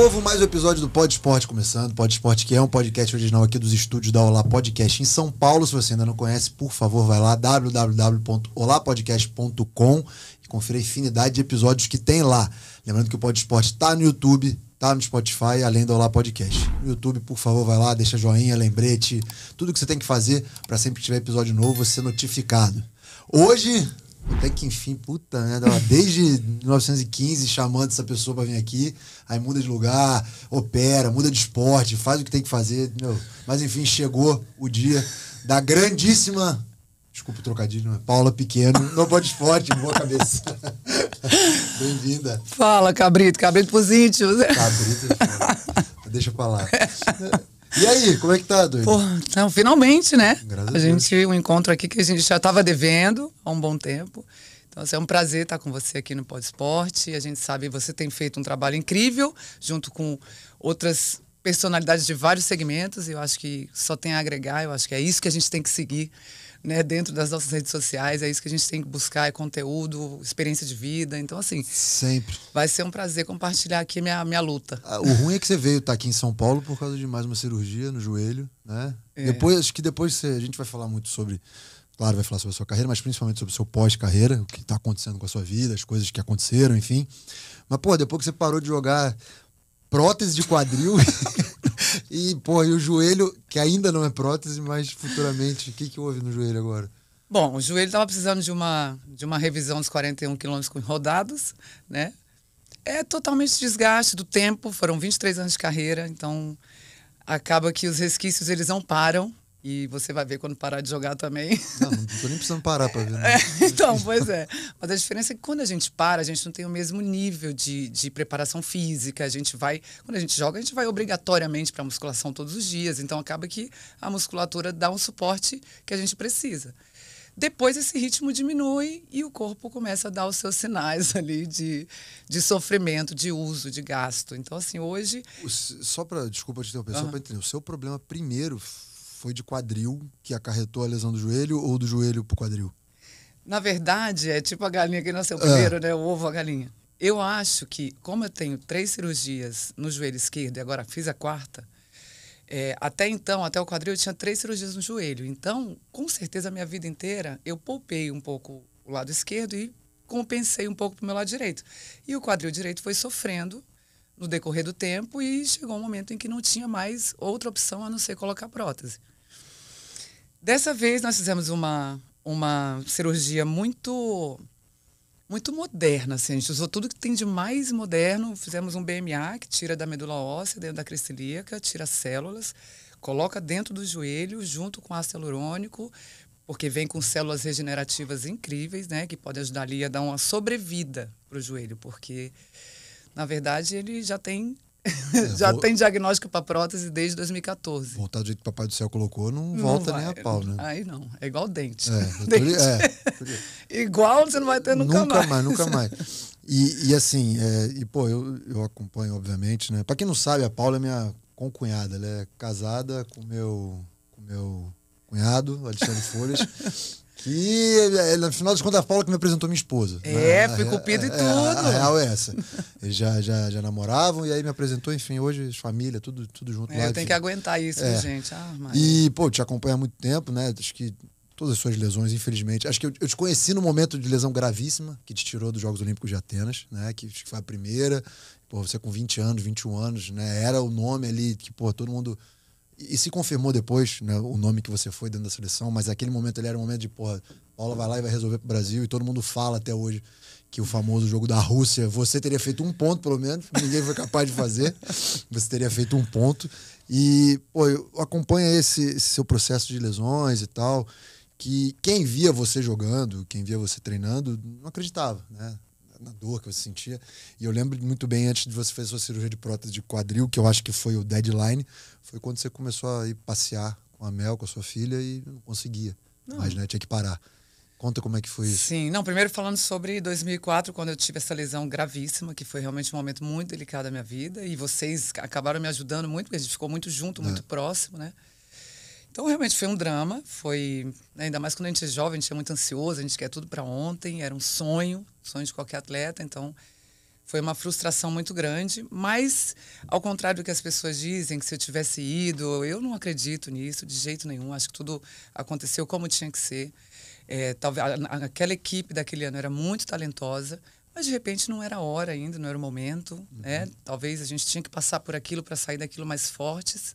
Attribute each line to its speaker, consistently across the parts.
Speaker 1: povo, mais um episódio do Pod Esporte começando. Pod Esporte que é um podcast original aqui dos estúdios da Olá Podcast em São Paulo. Se você ainda não conhece, por favor, vai lá www.olapodcast.com e confira a infinidade de episódios que tem lá. Lembrando que o Pod Esporte está no YouTube, está no Spotify, além do Olá Podcast. No YouTube, por favor, vai lá, deixa joinha, lembrete, tudo que você tem que fazer para sempre que tiver episódio novo, você ser notificado. Hoje até que enfim, puta, né? Desde 1915 chamando essa pessoa para vir aqui, aí muda de lugar, opera, muda de esporte, faz o que tem que fazer. Meu. Mas enfim, chegou o dia da grandíssima. Desculpa o trocadilho, é? Paula Pequeno,
Speaker 2: no Bode Esporte, boa cabeça. Bem-vinda. Fala, Cabrito, Cabrito pros íntimos. Cabrito,
Speaker 1: é deixa pra lá.
Speaker 2: E aí, como é que tá, doido? Pô, então, finalmente, né? Graças a gente, Deus. um encontro aqui que a gente já estava devendo há um bom tempo. Então, assim, é um prazer estar com você aqui no Pod Esporte. A gente sabe que você tem feito um trabalho incrível junto com outras personalidades de vários segmentos. E eu acho que só tem a agregar, eu acho que é isso que a gente tem que seguir né, dentro das nossas redes sociais. É isso que a gente tem que buscar, é conteúdo, experiência de vida. Então, assim. Sempre. Vai ser um prazer compartilhar aqui minha, minha luta. Ah, o
Speaker 1: ruim é que você veio estar tá aqui em São Paulo por causa de mais uma cirurgia no joelho, né? É. Depois, acho que depois você, a gente vai falar muito sobre. Claro, vai falar sobre a sua carreira, mas principalmente sobre o seu pós-carreira, o que está acontecendo com a sua vida, as coisas que aconteceram, enfim. Mas, pô, depois que você parou de jogar prótese de quadril. E, pô, e o joelho, que ainda não é prótese, mas futuramente, o que, que houve no joelho agora?
Speaker 2: Bom, o joelho estava precisando de uma, de uma revisão dos 41 quilômetros rodados, né? É totalmente desgaste do tempo, foram 23 anos de carreira, então acaba que os resquícios eles não param, e você vai ver quando parar de jogar também. Não,
Speaker 1: não tô nem precisando parar para ver. Né?
Speaker 2: É, então, pois é. Mas a diferença é que quando a gente para, a gente não tem o mesmo nível de, de preparação física. A gente vai, quando a gente joga, a gente vai obrigatoriamente para musculação todos os dias. Então acaba que a musculatura dá um suporte que a gente precisa. Depois esse ritmo diminui e o corpo começa a dar os seus sinais ali de, de sofrimento, de uso, de gasto. Então, assim, hoje. Só para. Desculpa te
Speaker 1: interromper, uhum. só para entender. O seu problema primeiro foi de quadril que acarretou a lesão do joelho ou do joelho para o quadril?
Speaker 2: Na verdade, é tipo a galinha que nasceu primeiro, é. né? O ovo, a galinha. Eu acho que, como eu tenho três cirurgias no joelho esquerdo e agora fiz a quarta, é, até então, até o quadril, eu tinha três cirurgias no joelho. Então, com certeza, a minha vida inteira, eu poupei um pouco o lado esquerdo e compensei um pouco para o meu lado direito. E o quadril direito foi sofrendo no decorrer do tempo e chegou um momento em que não tinha mais outra opção a não ser colocar prótese. Dessa vez nós fizemos uma, uma cirurgia muito muito moderna, assim, a gente usou tudo que tem de mais moderno, fizemos um BMA que tira da medula óssea, dentro da crista ilíaca, tira células, coloca dentro do joelho junto com ácido hialurônico, porque vem com células regenerativas incríveis, né, que podem ajudar ali a dar uma sobrevida para o joelho, porque na verdade, ele já tem é, já vou... tem diagnóstico para prótese desde 2014. Voltar
Speaker 1: do jeito que o Papai do Céu colocou, não, não volta vai. nem a pau, né?
Speaker 2: Aí não, é igual dente. É, é dente. É. igual você não vai ter nunca, nunca mais. mais. Nunca mais,
Speaker 1: E, e assim, é, e pô, eu, eu acompanho, obviamente, né? Para quem não sabe, a Paula é minha concunhada, ela é casada com meu, com meu cunhado, Alexandre Folhas. Que, eh, no final de contas, a Paula que me apresentou minha esposa. É, né? fui cupido e é, tudo. A, real é essa. Eles já, já, já namoravam e aí me apresentou, enfim, hoje família, tudo, tudo junto é, lá. Eu tenho enfim. que aguentar isso, é. gente. Ah, E, pô, te acompanha há muito tempo, né? Acho que todas as suas lesões, infelizmente. Acho que eu, eu te conheci no momento de lesão gravíssima, que te tirou dos Jogos Olímpicos de Atenas, né? Que, que foi a primeira. Pô, você com 20 anos, 21 anos, né? Era o nome ali que, pô, todo mundo e se confirmou depois, né, o nome que você foi dentro da seleção, mas aquele momento ele era um momento de, porra, Paula vai lá e vai resolver pro Brasil, e todo mundo fala até hoje que o famoso jogo da Rússia, você teria feito um ponto, pelo menos, ninguém foi capaz de fazer, você teria feito um ponto. E, pô, acompanha esse, esse seu processo de lesões e tal, que quem via você jogando, quem via você treinando, não acreditava, né? na dor que você sentia. E eu lembro muito bem, antes de você fazer sua cirurgia de prótese de quadril, que eu acho que foi o deadline, foi quando você começou a ir passear com a Mel, com a sua filha, e não conseguia. Não. Mas, né, tinha que parar. Conta como é que foi isso.
Speaker 2: Sim, não, primeiro falando sobre 2004, quando eu tive essa lesão gravíssima, que foi realmente um momento muito delicado da minha vida, e vocês acabaram me ajudando muito, porque a gente ficou muito junto, é. muito é. próximo, né? Então, realmente foi um drama. Foi. Ainda mais quando a gente é jovem, a gente é muito ansioso, a gente quer tudo para ontem. Era um sonho, sonho de qualquer atleta. Então, foi uma frustração muito grande. Mas, ao contrário do que as pessoas dizem, que se eu tivesse ido, eu não acredito nisso de jeito nenhum. Acho que tudo aconteceu como tinha que ser. É, talvez aquela equipe daquele ano era muito talentosa mas de repente não era a hora ainda, não era o momento, né? uhum. né? Talvez a gente tinha que passar por aquilo para sair daquilo mais fortes.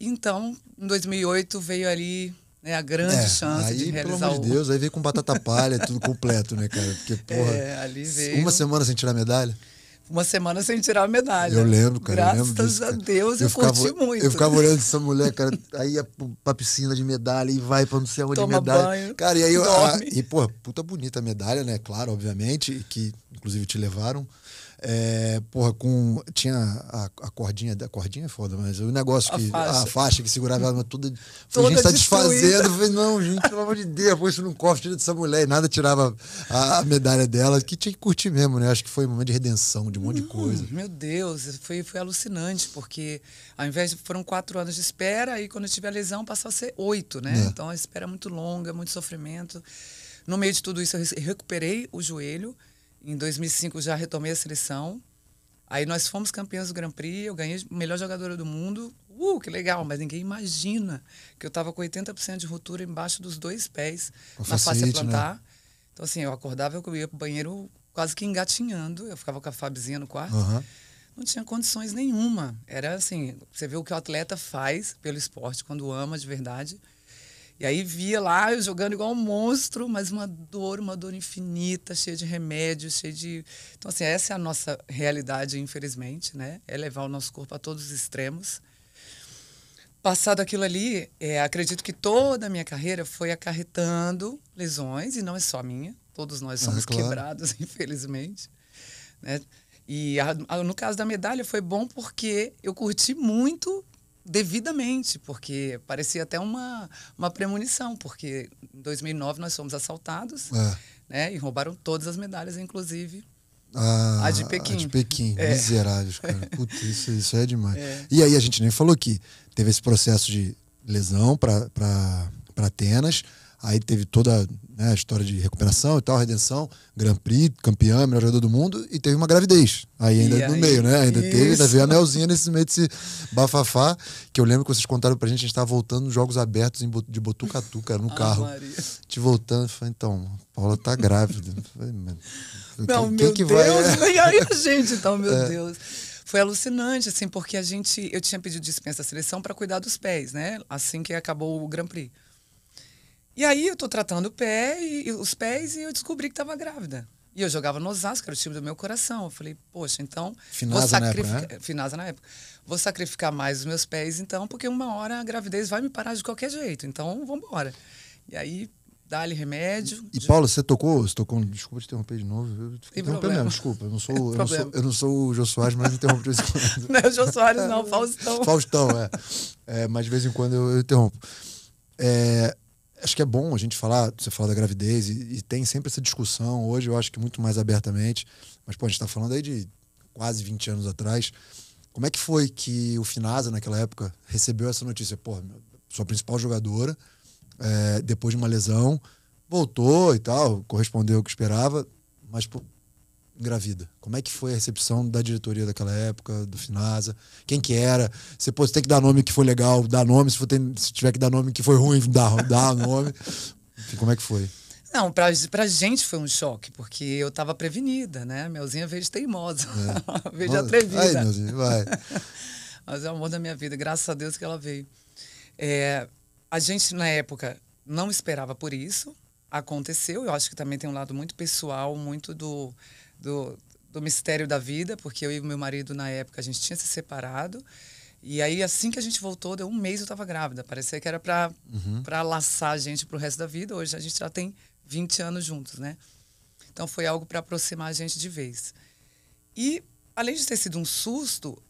Speaker 2: Então, em 2008 veio ali né, a grande é, chance aí, de realizar pelo amor de Deus,
Speaker 1: o... aí veio com batata palha, tudo completo, né, cara? Porque, é, porra, é, veio... uma semana sem tirar medalha?
Speaker 2: Uma semana sem tirar a medalha. Eu lembro, cara. Graças eu lembro disso, cara. a Deus, eu, eu ficava, curti muito. Eu ficava olhando
Speaker 1: essa mulher, cara, aí ia pra piscina de medalha e vai pra não sei onde Toma medalha. Banho, cara, e aí eu. A, e, porra, puta bonita a medalha, né? Claro, obviamente, que inclusive te levaram. É, porra, com. Tinha a, a cordinha. A cordinha é foda, mas o negócio a que. Faixa. A faixa que segurava ela toda. toda a gente tá desfazendo. Falei, não, gente, pelo amor de Deus, pô, isso não cofre tira dessa mulher. E nada tirava a, a, medalha dela, que tinha que curtir mesmo, né? Acho que foi um momento de redenção, de um monte hum, de uhum, coisa.
Speaker 2: Meu Deus, foi, foi alucinante, porque ao invés de. Foram quatro anos de espera, e quando eu tive a lesão passou a ser oito, né? É. Então a espera é muito longa, muito sofrimento. No meio de tudo isso, eu recuperei o joelho em 2005 já retomei a seleção. Aí nós fomos campeões do Grand Prix, eu ganhei melhor jogadora do mundo. Uh, que legal, mas ninguém imagina que eu estava com 80% de ruptura embaixo dos dois pés, o na face né? plantar. Né? Então, assim, eu acordava, eu ia pro banheiro quase que engatinhando. Eu ficava com a fabzinha no quarto. Uhum. Não tinha condições nenhuma. Era assim, você vê o que o atleta faz pelo esporte, quando ama de verdade. E aí via lá eu jogando igual um monstro, mas uma dor, uma dor infinita, cheia de remédios, cheia de. Então, assim, essa é a nossa realidade, infelizmente, né? É levar o nosso corpo a todos os extremos. Passado aquilo ali, é, acredito que toda a minha carreira foi acarretando lesões, e não é só minha, todos nós somos ah, claro. quebrados, infelizmente. Né? E a, a, no caso da medalha foi bom porque eu curti muito devidamente, porque parecia até uma, uma premonição, porque em 2009 nós fomos assaltados é. né, e roubaram todas as medalhas, inclusive a, ah, a de Pequim. A de Pequim, é. miseráveis,
Speaker 1: cara. Putz, isso, isso é demais. É. E aí a gente nem falou que teve esse processo de lesão para Atenas, aí teve toda né, história de recuperação e tal, redenção, Grand Prix, campeã, melhor jogador do mundo, e teve uma gravidez. Aí ainda no meio, né? Ainda isso. teve, ainda veio a melzinha nesse meio desse bafafá, que eu lembro que vocês contaram pra gente, a gente tava voltando nos Jogos Abertos em, de Botucatu, cara, no carro. Te voltando, eu falei, então, Paula tá grávida. falei, então, Não, meu que Deus, vai... e aí a gente, então, meu é. Deus
Speaker 2: foi alucinante, assim, porque a gente. Eu tinha pedido dispensa da seleção para cuidar dos pés, né? Assim que acabou o Grand Prix. E aí eu tô tratando o pé e, e os pés e eu descobri que tava grávida. E eu jogava no Osasco, era o time do meu coração. Eu falei, poxa, então. Finasa vou sacrificar. Na época, né? na época. Vou sacrificar mais os meus pés, então, porque uma hora a gravidez vai me parar de qualquer jeito. Então, vambora. E aí, dá-lhe remédio.
Speaker 1: E, de... Paulo, você tocou, você tocou. Desculpa te interromper de novo. Interromper mesmo, desculpa. Eu não, sou, eu, não sou, eu não sou o Jô Soares, mas interrompo de vez em quando. Não é o Jô Soares, não, Faustão. Faustão, é. é. Mas de vez em quando eu, eu interrompo. É, acho que é bom a gente falar, você falar da gravidez e, e, tem sempre essa discussão hoje, eu acho que muito mais abertamente, mas pô, a gente está falando aí de quase 20 anos atrás. Como é que foi que o Finasa, naquela época, recebeu essa notícia? Pô, sua principal jogadora, é, depois de uma lesão, voltou e tal, correspondeu ao que esperava, mas pô, engravida? Como é que foi a recepção da diretoria daquela época, do Finasa? Quem que era? Você, pô, você tem que dar nome que foi legal, dá nome. Se, for, tem, se tiver que dar nome que foi ruim, dá, dá nome. Enfim, como é que foi?
Speaker 2: Não, pra, pra gente foi um choque, porque eu tava prevenida, né? Melzinha veio de teimosa, é. veio de é. atrevida. Aí, Melzinha, vai. Mas é o amor da minha vida, graças a Deus que ela veio. É, a gente, na época, não esperava por isso, aconteceu. Eu acho que também tem um lado muito pessoal, muito do do, do mistério da vida, porque eu e meu marido, na época, a gente tinha se separado. E aí, assim que a gente voltou, deu um mês eu estava grávida. Parecia que era para uhum. laçar a gente para o resto da vida. Hoje a gente já tem 20 anos juntos, né? Então foi algo para aproximar a gente de vez. E, além de ter sido um susto,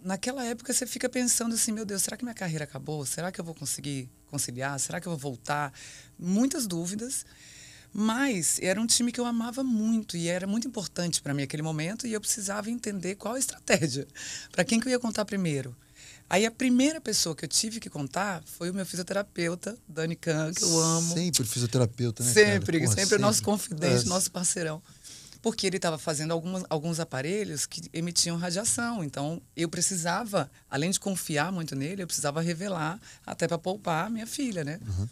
Speaker 2: naquela época você fica pensando assim: meu Deus, será que minha carreira acabou? Será que eu vou conseguir conciliar? Será que eu vou voltar? Muitas dúvidas. Mas era um time que eu amava muito e era muito importante para mim aquele momento e eu precisava entender qual a estratégia, para quem que eu ia contar primeiro. Aí a primeira pessoa que eu tive que contar foi o meu fisioterapeuta, Dani Kahn, que eu amo. Sempre fisioterapeuta, né? Sempre, Porra, sempre, o nosso confidente, é. nosso parceirão. Porque ele estava fazendo alguns aparelhos que emitiam radiação. Então eu precisava, além de confiar muito nele, eu precisava revelar até para poupar a minha filha, né? Uhum.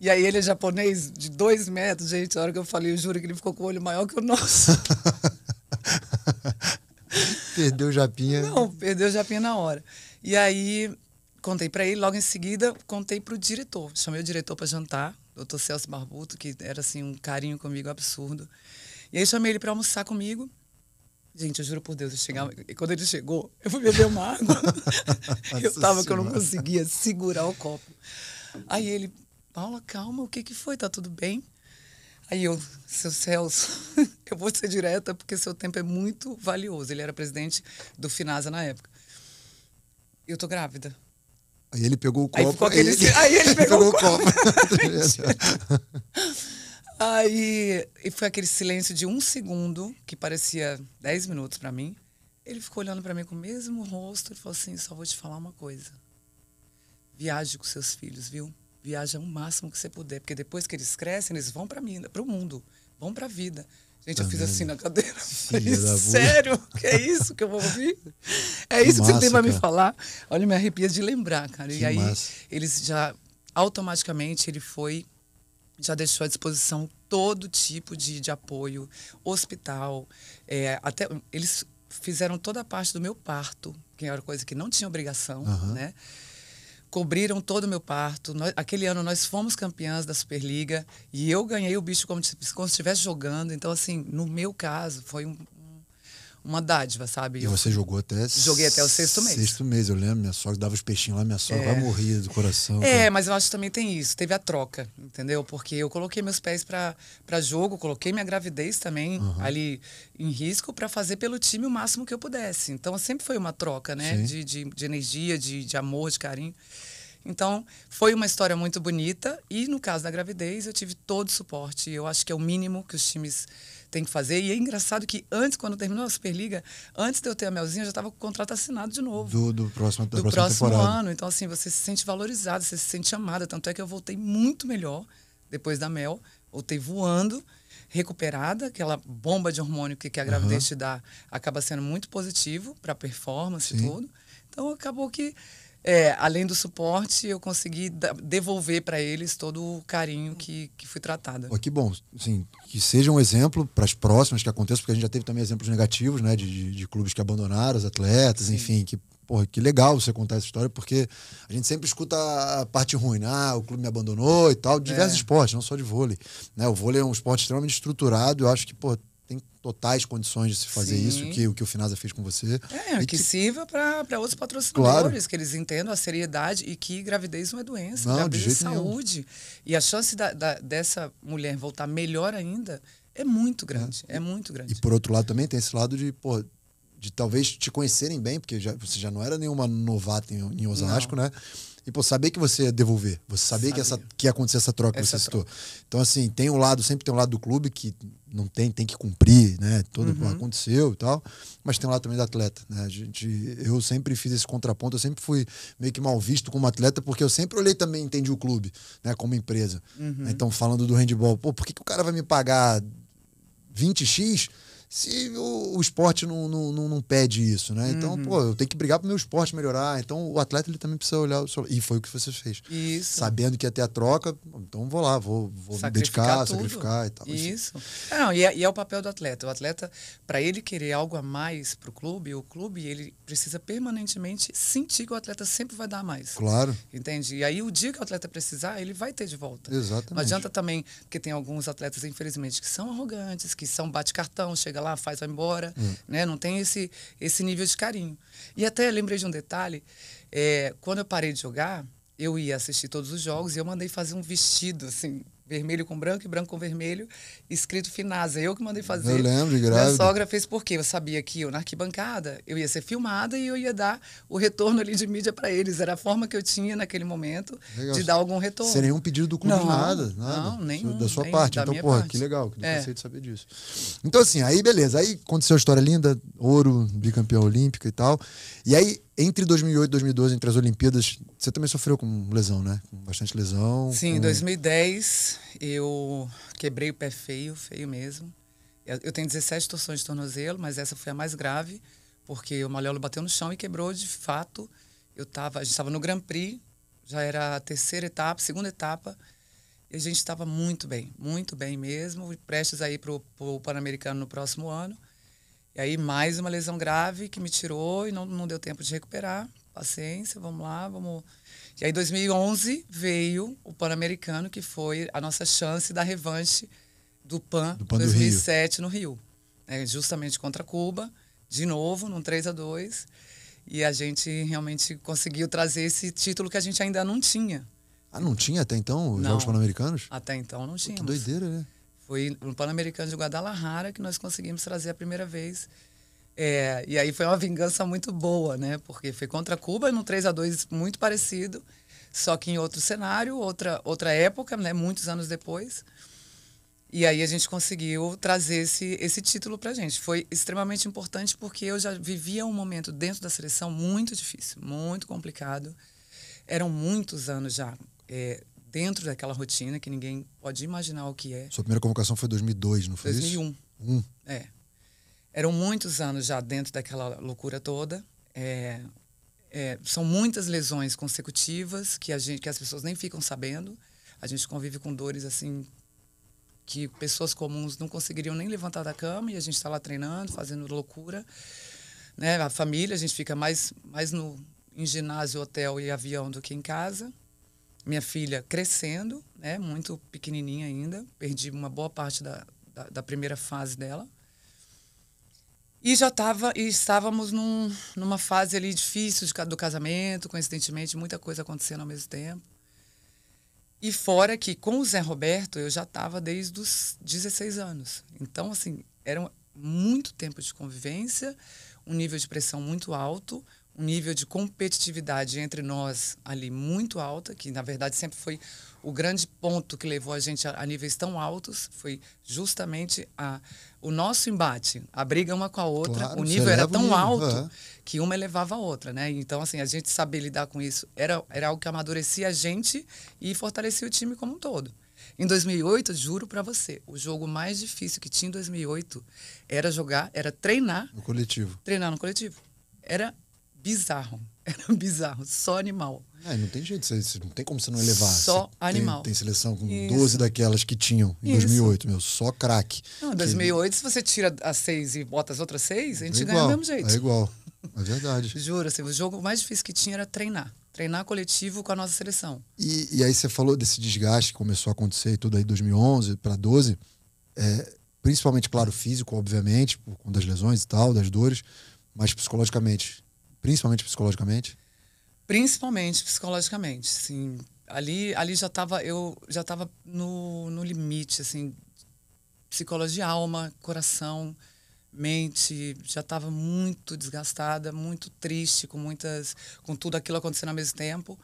Speaker 2: E aí ele é japonês de dois metros, gente. A hora que eu falei, eu juro que ele ficou com o olho maior que o nosso.
Speaker 1: perdeu o japinha. Não,
Speaker 2: perdeu o japinha na hora. E aí contei para ele, logo em seguida contei para o diretor. Chamei o diretor para jantar, doutor Celso Barbuto, que era assim um carinho comigo absurdo. E aí chamei ele para almoçar comigo. Gente, eu juro por Deus, eu chegava, e quando ele chegou, eu fui beber uma água. eu tava que eu não conseguia segurar o copo. Aí ele Paula, calma, o que, que foi? Tá tudo bem? Aí eu, seu Celso, eu vou ser direta porque seu tempo é muito valioso. Ele era presidente do Finasa na época. Eu tô grávida. Aí ele pegou o copo. Aí, aquele... aí, ele... aí ele, pegou, pegou o copo. copo. aí e foi aquele silêncio de um segundo, que parecia dez minutos para mim. Ele ficou olhando para mim com o mesmo rosto e falou assim: só vou te falar uma coisa. Viaje com seus filhos, viu? viaja o máximo que você puder, porque depois que eles crescem, eles vão para mina, para o mundo, vão para a vida. Gente, eu fiz assim na cadeira. Falei, Sério? Que é isso que eu vou ouvir? É isso que você tem para me falar? Olha, me arrepia de lembrar, cara. Que e aí, massa. eles já, automaticamente, ele foi, já deixou à disposição todo tipo de, de apoio, hospital, é, até, eles fizeram toda a parte do meu parto, que era coisa que não tinha obrigação, uhum. né? cobriram todo o meu parto. Nós, aquele ano nós fomos campeãs da Superliga e eu ganhei o bicho como, se, como se estivesse jogando. Então, assim, no meu caso, foi um, uma dádiva, sabe? E você jogou até. Joguei até o sexto mês. Sexto
Speaker 1: mês, eu lembro, minha sogra dava os peixinhos lá, minha sogra é. morria do coração. É, cara.
Speaker 2: mas eu acho que também tem isso. Teve a troca, entendeu? Porque eu coloquei meus pés para jogo, coloquei minha gravidez também uhum. ali em risco para fazer pelo time o máximo que eu pudesse. Então sempre foi uma troca, né? De, de, de, energia, de, de amor, de carinho. Então, foi uma história muito bonita e, no caso da gravidez, eu tive todo o suporte. Eu acho que é o mínimo que os times tem que fazer. E é engraçado que antes, quando terminou a Superliga, antes de eu ter a Melzinha, eu já estava com o contrato assinado de novo. Do, do próximo, do próximo temporada. ano. Então, assim, você se sente valorizado, você se sente amada. Tanto é que eu voltei muito melhor depois da Mel. Voltei voando, recuperada, aquela bomba de hormônio que, que a gravidez uhum. te dá acaba sendo muito positivo para a performance e tudo. Então, acabou que é, além do suporte, eu consegui devolver para eles todo o carinho que, que fui tratada. Oh,
Speaker 1: que bom, sim que seja um exemplo para as próximas que aconteçam, porque a gente já teve também exemplos negativos, né, de, de, de clubes que abandonaram os atletas, Sim. enfim, que Porra, que legal você contar essa história, porque a gente sempre escuta a parte ruim, né? Ah, o clube me abandonou e tal, diversos é. esportes, não só de vôlei. Né? O vôlei é um esporte extremamente estruturado, eu acho que, porra, tem totais condições de se fazer Sim. isso, que o que o Finasa fez com você.
Speaker 2: É, e que, que... sirva para outros patrocinadores, claro. que eles entendam a seriedade e que gravidez não é doença, não, de é jeito saúde. Nenhum. E a chance da, da, dessa mulher voltar melhor ainda é muito grande, é. é. muito grande.
Speaker 1: E por outro lado também tem esse lado de, pô, de talvez te conhecerem bem, porque já, você já não era nenhuma novata em, em Osasco, não. né? E, pô, saber que você ia devolver. Você saber Sabia. que, essa, que ia acontecer essa troca essa que você troca. citou. Então, assim, tem um lado, sempre tem um lado do clube que não tem, tem que cumprir, né? Tudo uhum. aconteceu e tal. Mas tem um lado também do atleta, né? A gente, eu sempre fiz esse contraponto, eu sempre fui meio que mal visto como atleta, porque eu sempre olhei também, entendi o clube, né? Como empresa. Uhum. Então, falando do handball, pô, por que, que o cara vai me pagar 20x se o, o esporte não, não, não, não, pede isso, né? Então, uhum. pô, eu tenho que brigar pro meu esporte melhorar. Então, o atleta ele também precisa olhar o seu... E foi o que você fez. Isso. Sabendo que ia ter a troca, então vou lá, vou, vou
Speaker 2: me dedicar, tudo. sacrificar e tal. Isso. Não, e, é, e é o papel do atleta. O atleta, para ele querer algo a mais pro clube, o clube, ele precisa permanentemente sentir que o atleta sempre vai dar mais. Claro. Entende? E aí, o dia que o atleta precisar, ele vai ter de volta. Exatamente. Não adianta também, porque tem alguns atletas, infelizmente, que são arrogantes, que são bate-cartão, chega chega lá, faz, vai embora, hum. né? Não tem esse, esse nível de carinho. E até lembrei de um detalhe, é, quando eu parei de jogar, eu ia assistir todos os jogos e eu mandei fazer um vestido, assim, vermelho com branco e branco com vermelho, escrito Finasa. Eu que mandei fazer. Eu lembro, grávida. Minha sogra fez porque eu sabia que eu, na arquibancada, eu ia ser filmada e eu ia dar o retorno ali de mídia para eles. Era a forma que eu tinha naquele momento legal. de dar algum retorno. Sem nenhum pedido do clube, não, nada, nada. Não, nenhum. Da sua nem, parte. Da então, porra, parte. que legal. Que é.
Speaker 1: de saber disso. Então, assim, aí beleza. Aí aconteceu a história linda, ouro, bicampeão olímpica e tal. E aí entre 2008 e 2012, entre as Olimpíadas, você também sofreu com lesão, né? Com bastante lesão. Sim, em
Speaker 2: 2010 eu quebrei o pé feio, feio mesmo. Eu tenho 17 torções de tornozelo, mas essa foi a mais grave, porque o malholo bateu no chão e quebrou de fato. Eu tava, a gente estava no Grand Prix, já era a terceira etapa, segunda etapa, e a gente estava muito bem, muito bem mesmo, prestes a ir para o Pan-Americano no próximo ano. E aí, mais uma lesão grave que me tirou e não, não deu tempo de recuperar. Paciência, vamos lá, vamos. E aí, em 2011, veio o Pan-Americano, que foi a nossa chance da revanche do Pan, do Pan 2007 Rio. no Rio. É, justamente contra Cuba, de novo, num 3 a 2 E a gente realmente conseguiu trazer esse título que a gente ainda não tinha. Ah, não
Speaker 1: tinha até então os não, Jogos Pan-Americanos?
Speaker 2: Até então não tinha. Que doideira, né? Foi no Pan-Americano de Guadalajara que nós conseguimos trazer a primeira vez. É, e aí foi uma vingança muito boa, né? Porque foi contra Cuba, num 3 a 2 muito parecido, só que em outro cenário, outra, outra época, né? muitos anos depois. E aí a gente conseguiu trazer esse, esse título para a gente. Foi extremamente importante porque eu já vivia um momento dentro da seleção muito difícil, muito complicado. Eram muitos anos já é, dentro daquela rotina que ninguém pode imaginar o que é. Sua
Speaker 1: primeira convocação foi em 2002, não foi 2001. isso? 2001. Um.
Speaker 2: É. Eram muitos anos já dentro daquela loucura toda. É, é, são muitas lesões consecutivas que, a gente, que as pessoas nem ficam sabendo. A gente convive com dores assim que pessoas comuns não conseguiriam nem levantar da cama e a gente está lá treinando, fazendo loucura. Né? A família, a gente fica mais, mais no, em ginásio, hotel e avião do que em casa minha filha crescendo, né, muito pequenininha ainda, perdi uma boa parte da, da, da primeira fase dela. E já tava, e estávamos num, numa fase ali difícil de, do casamento, coincidentemente, muita coisa acontecendo ao mesmo tempo. E fora que com o Zé Roberto eu já estava desde os 16 anos. Então, assim, era muito tempo de convivência, um nível de pressão muito alto, um nível de competitividade entre nós ali muito alta, que na verdade sempre foi o grande ponto que levou a gente a, a níveis tão altos, foi justamente a, o nosso embate, a briga uma com a outra, claro, o nível era tão nível, alto é. que uma elevava a outra, né? Então assim, a gente saber lidar com isso era era algo que amadurecia a gente e fortalecia o time como um todo. Em 2008, juro para você, o jogo mais difícil que tinha em 2008 era jogar, era treinar no coletivo. Treinar no coletivo. Era bizarro. Era bizarro, só animal.
Speaker 1: É, não tem jeito, você, não tem como você não elevar. Só animal. Tem, seleção com Isso. 12 daquelas que tinham em Isso. 2008, meu, só craque. Não, em 2008,
Speaker 2: que... se você tira as seis e bota as outras seis, a gente é igual, ganha do mesmo jeito. É igual, é verdade. Juro, assim, o jogo mais difícil que tinha era treinar. Treinar coletivo com a nossa seleção.
Speaker 1: E, e aí você falou desse desgaste que começou a acontecer e tudo aí 2011 para 12, é, principalmente, claro, físico, obviamente, por conta das lesões e tal, das dores, mas psicologicamente Principalmente psicologicamente?
Speaker 2: Principalmente psicologicamente, sim. Ali, ali já estava eu já estava no, no limite, assim, psicologia alma, coração, mente, já estava muito desgastada, muito triste com muitas com tudo aquilo acontecendo ao mesmo tempo.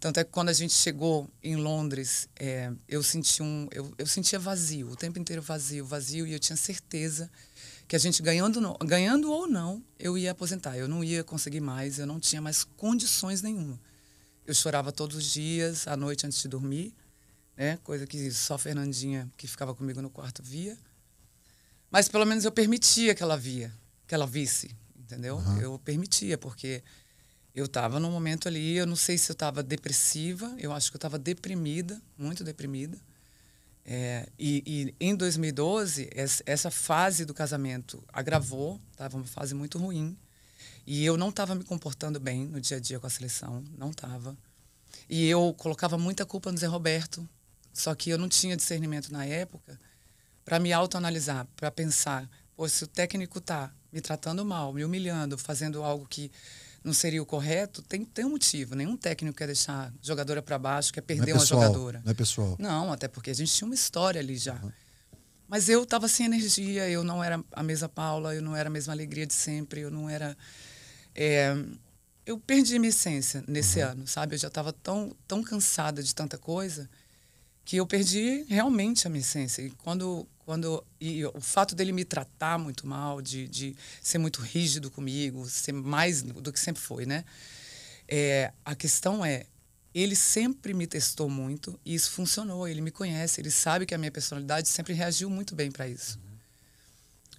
Speaker 2: Tanto é que quando a gente chegou em Londres, é, eu senti um eu, eu sentia vazio, o tempo inteiro vazio, vazio e eu tinha certeza que a gente ganhando, ganhando ou não, eu ia aposentar. Eu não ia conseguir mais, eu não tinha mais condições nenhuma. Eu chorava todos os dias, à noite antes de dormir, né? Coisa que só a Fernandinha, que ficava comigo no quarto, via. Mas pelo menos eu permitia que ela via, que ela visse, entendeu? Uhum. Eu permitia, porque eu estava num momento ali, eu não sei se eu estava depressiva, eu acho que eu estava deprimida, muito deprimida. É, e, e, em 2012, essa fase do casamento agravou, estava tá? uma fase muito ruim. E eu não estava me comportando bem no dia a dia com a seleção, não estava. E eu colocava muita culpa no Zé Roberto, só que eu não tinha discernimento na época para me autoanalisar, para pensar, pô, se o técnico tá me tratando mal, me humilhando, fazendo algo que não seria o correto, tem tem um motivo. Nenhum técnico quer deixar jogadora para baixo, quer é perder é pessoal, uma jogadora. Não é pessoal. Não, até porque a gente tinha uma história ali já. Uhum. Mas eu estava sem energia, eu não era a mesma Paula, eu não era a mesma alegria de sempre, eu não era. É, eu perdi minha essência nesse uhum. ano, sabe? Eu já estava tão, tão cansada de tanta coisa que eu perdi realmente a minha essência. E quando quando e o fato dele me tratar muito mal, de, de ser muito rígido comigo, ser mais do que sempre foi, né? É, a questão é, ele sempre me testou muito e isso funcionou. Ele me conhece, ele sabe que a minha personalidade sempre reagiu muito bem para isso.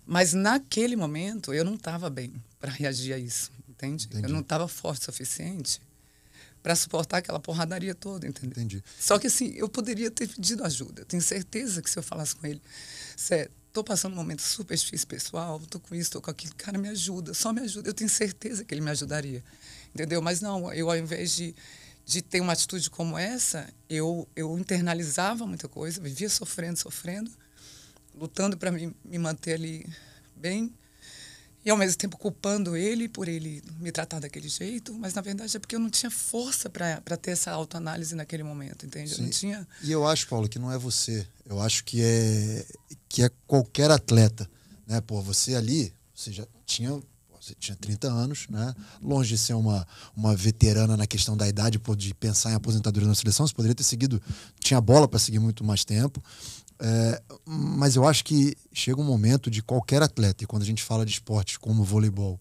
Speaker 2: Mas naquele momento eu não estava bem para reagir a isso, entende? Entendi. Eu não estava forte o suficiente para suportar aquela porradaria toda, entendeu? Entendi. Só que assim, eu poderia ter pedido ajuda. Eu tenho certeza que se eu falasse com ele, sério, tô passando um momento super difícil pessoal, tô com isso, tô com aquilo, cara, me ajuda, só me ajuda. Eu tenho certeza que ele me ajudaria, entendeu? Mas não, eu ao invés de, de ter uma atitude como essa, eu, eu internalizava muita coisa, vivia sofrendo, sofrendo, lutando para me, me manter ali bem e ao mesmo tempo culpando ele por ele me tratar daquele jeito, mas na verdade é porque eu não tinha força para ter essa autoanálise naquele momento, entende? Eu não tinha.
Speaker 1: E eu acho, Paulo, que não é você. Eu acho que é que é qualquer atleta, né? Pô, você ali, você já tinha você tinha 30 anos, né? Longe de ser uma, uma veterana na questão da idade, de pensar em aposentadoria na seleção, você poderia ter seguido, tinha bola para seguir muito mais tempo. É, mas eu acho que chega um momento de qualquer atleta, e quando a gente fala de esportes como voleibol,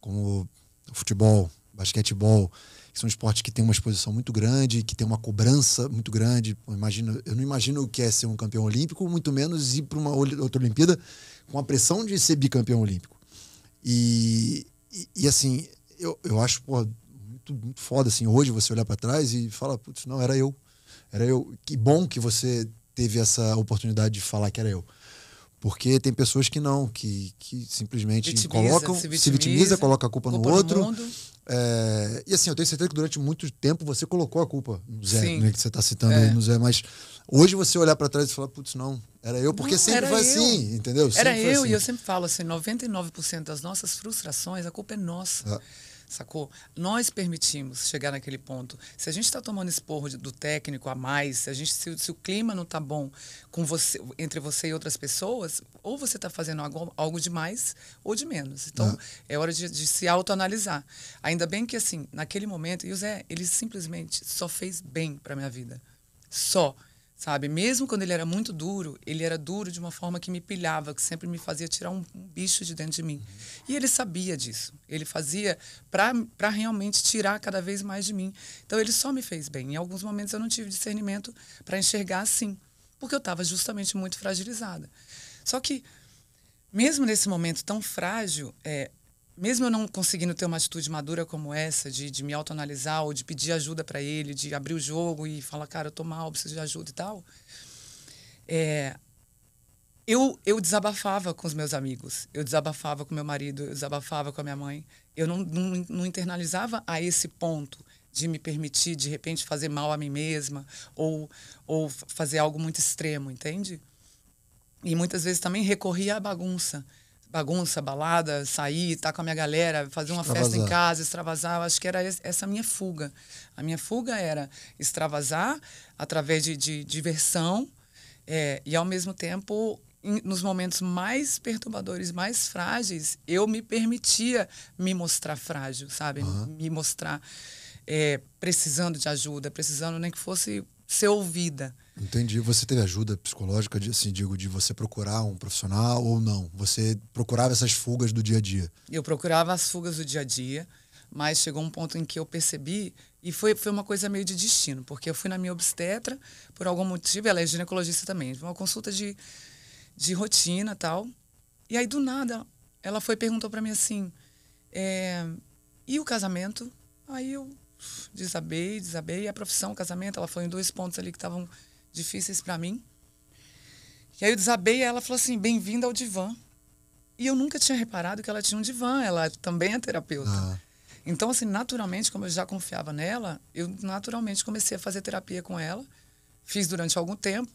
Speaker 1: como futebol, basquetebol, que são esportes que têm uma exposição muito grande, que tem uma cobrança muito grande. Eu, imagino, eu não imagino o que é ser um campeão olímpico, muito menos ir para uma outra Olimpíada com a pressão de ser bicampeão olímpico. E, e, e assim, eu, eu acho muito, muito foda assim, hoje você olhar para trás e falar, putz, não, era eu. Era eu. Que bom que você teve essa oportunidade de falar que era eu. Porque tem pessoas que não, que, que simplesmente vitimiza, colocam, se vitimiza, se vitimiza, coloca a culpa, culpa no outro. No é, e assim, eu tenho certeza que durante muito tempo você colocou a culpa no Zé, né, que você está citando é. aí no Zé, mas hoje você olhar para trás e falar, putz, não, era eu, porque não, sempre foi eu. assim, entendeu? Sempre era eu, assim. e eu
Speaker 2: sempre falo assim: 99% das nossas frustrações, a culpa é nossa. É sacou? Nós permitimos chegar naquele ponto. Se a gente está tomando esporro do técnico a mais, se, a gente, se, se o clima não está bom com você, entre você e outras pessoas, ou você está fazendo algo, algo de mais ou de menos. Então, é hora de, de se autoanalisar. Ainda bem que, assim, naquele momento, e o Zé, ele simplesmente só fez bem para minha vida. Só sabe? Mesmo quando ele era muito duro, ele era duro de uma forma que me pilhava, que sempre me fazia tirar um, bicho de dentro de mim. Uhum. E ele sabia disso. Ele fazia para realmente tirar cada vez mais de mim. Então ele só me fez bem. Em alguns momentos eu não tive discernimento para enxergar assim, porque eu estava justamente muito fragilizada. Só que mesmo nesse momento tão frágil, é, mesmo eu não conseguindo ter uma atitude madura como essa, de, de me autoanalisar ou de pedir ajuda para ele, de abrir o jogo e falar, cara, eu tô mal, preciso de ajuda e tal, é, eu, eu desabafava com os meus amigos, eu desabafava com meu marido, eu desabafava com a minha mãe. Eu não, não, não internalizava a esse ponto de me permitir, de repente, fazer mal a mim mesma ou, ou fazer algo muito extremo, entende? E muitas vezes também recorria à bagunça bagunça, balada, sair, estar tá com a minha galera, fazer uma extravasar. festa em casa, extravasar. Eu acho que era essa minha fuga. A minha fuga era extravasar através de, de diversão é, e, ao mesmo tempo, em, nos momentos mais perturbadores, mais frágeis, eu me permitia me mostrar frágil, sabe? Uhum. Me mostrar é, precisando de ajuda, precisando nem que fosse ser ouvida.
Speaker 1: Entendi. Você teve ajuda psicológica, de, assim, digo, de você procurar um profissional ou não? Você procurava essas fugas do dia a dia?
Speaker 2: Eu procurava as fugas do dia a dia, mas chegou um ponto em que eu percebi, e foi, foi uma coisa meio de destino, porque eu fui na minha obstetra, por algum motivo, ela é ginecologista também, uma consulta de, de rotina tal. E aí, do nada, ela foi perguntou para mim assim: é, e o casamento? Aí eu desabei, desabei. E a profissão, o casamento, ela foi em dois pontos ali que estavam difíceis para mim. E aí eu desabei e ela falou assim: bem-vinda ao divã. E eu nunca tinha reparado que ela tinha um divã, ela também é terapeuta. Ah. Então, assim, naturalmente, como eu já confiava nela, eu naturalmente comecei a fazer terapia com ela. Fiz durante algum tempo.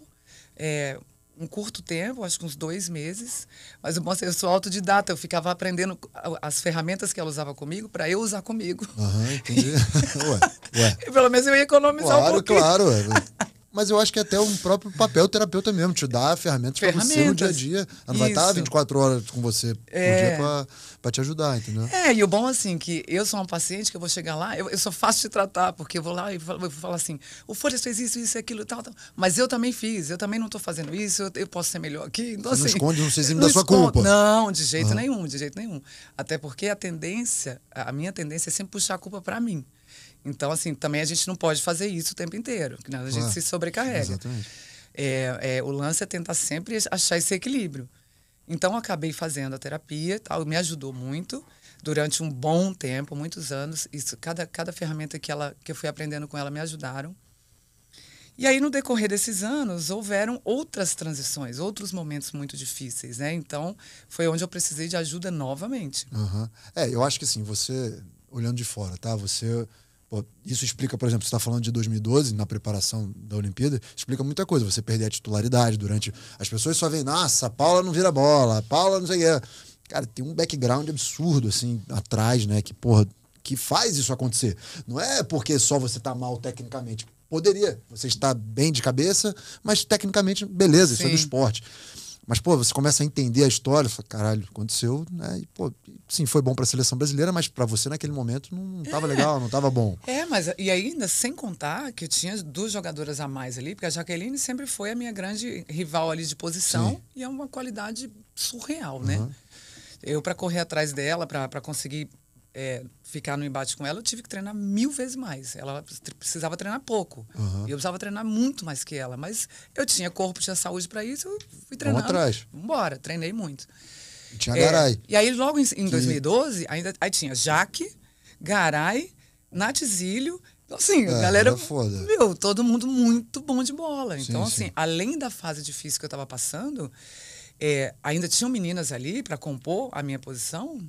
Speaker 2: É, um curto tempo, acho que uns dois meses, mas eu mostrei, eu sou autodidata, eu ficava aprendendo as ferramentas que ela usava comigo para eu usar comigo.
Speaker 1: Aham, entendi. ué, ué.
Speaker 2: E pelo menos eu ia economizar claro, um pouquinho. Claro, claro. mas eu acho que é até um próprio papel terapeuta
Speaker 1: mesmo, te dá ferramentas, ferramentas. para você no dia a dia. Ela não vai estar 24 horas com você é. por dia para te ajudar, entendeu? É,
Speaker 2: e o bom assim, que eu sou uma paciente que eu vou chegar lá, eu, eu sou fácil de tratar, porque eu vou lá e vou, vou falar assim, o Forrest fez isso, isso, aquilo tal, tal, Mas eu também fiz, eu também não estou fazendo isso, eu, eu, posso ser melhor aqui. Então, você assim, não esconde, não se exime da sua esconde. culpa. Não, de jeito uhum. nenhum, de jeito nenhum. Até porque a tendência, a minha tendência é sempre puxar a culpa para mim. Então, assim, também a gente não pode fazer isso o tempo inteiro, que a gente se sobrecarrega. Exatamente. É, é, o lance é tentar sempre achar esse equilíbrio. Então, eu acabei fazendo a terapia, tal, me ajudou muito durante um bom tempo, muitos anos. Isso, cada, cada ferramenta que, ela, que eu fui aprendendo com ela me ajudaram. E aí, no decorrer desses anos, houveram outras transições, outros momentos muito difíceis, né? Então, foi onde eu precisei de ajuda novamente.
Speaker 1: Uhum. É, eu acho que assim, você, olhando de fora, tá? Você Pô, isso explica, por exemplo, você está falando de 2012 na preparação da Olimpíada, explica muita coisa. Você perder a titularidade durante. As pessoas só veem, nossa, a Paula não vira bola, a Paula não sei o quê. Cara, tem um background absurdo, assim, atrás, né? Que, porra, que faz isso acontecer. Não é porque só você tá mal tecnicamente. Poderia. Você está bem de cabeça, mas tecnicamente, beleza, Sim. isso é do esporte. Mas, pô, você começa a entender a história, fala, caralho, aconteceu, né? E, pô, sim, foi bom para a seleção brasileira, mas para você naquele momento não estava é. legal, não estava bom.
Speaker 2: É, mas e ainda sem contar que tinha duas jogadoras a mais ali, porque a Jaqueline sempre foi a minha grande rival ali de posição sim. e é uma qualidade surreal, uhum. né? Eu, para correr atrás dela, para conseguir é, ficar no embate com ela, eu tive que treinar mil vezes mais. Ela precisava treinar pouco. Uhum. E eu precisava treinar muito mais que ela. Mas eu tinha corpo, tinha saúde para isso, eu fui treinando. Vamos atrás. Vambora, treinei muito. E tinha é, Garay. E aí, logo em, em 2012, ainda, aí tinha Jaque, Garay, Natizilho então, assim, é, a galera. Foda. Meu, todo mundo muito bom de bola. Sim, então, assim, sim. além da fase difícil que eu estava passando, é, ainda tinham meninas ali para compor a minha posição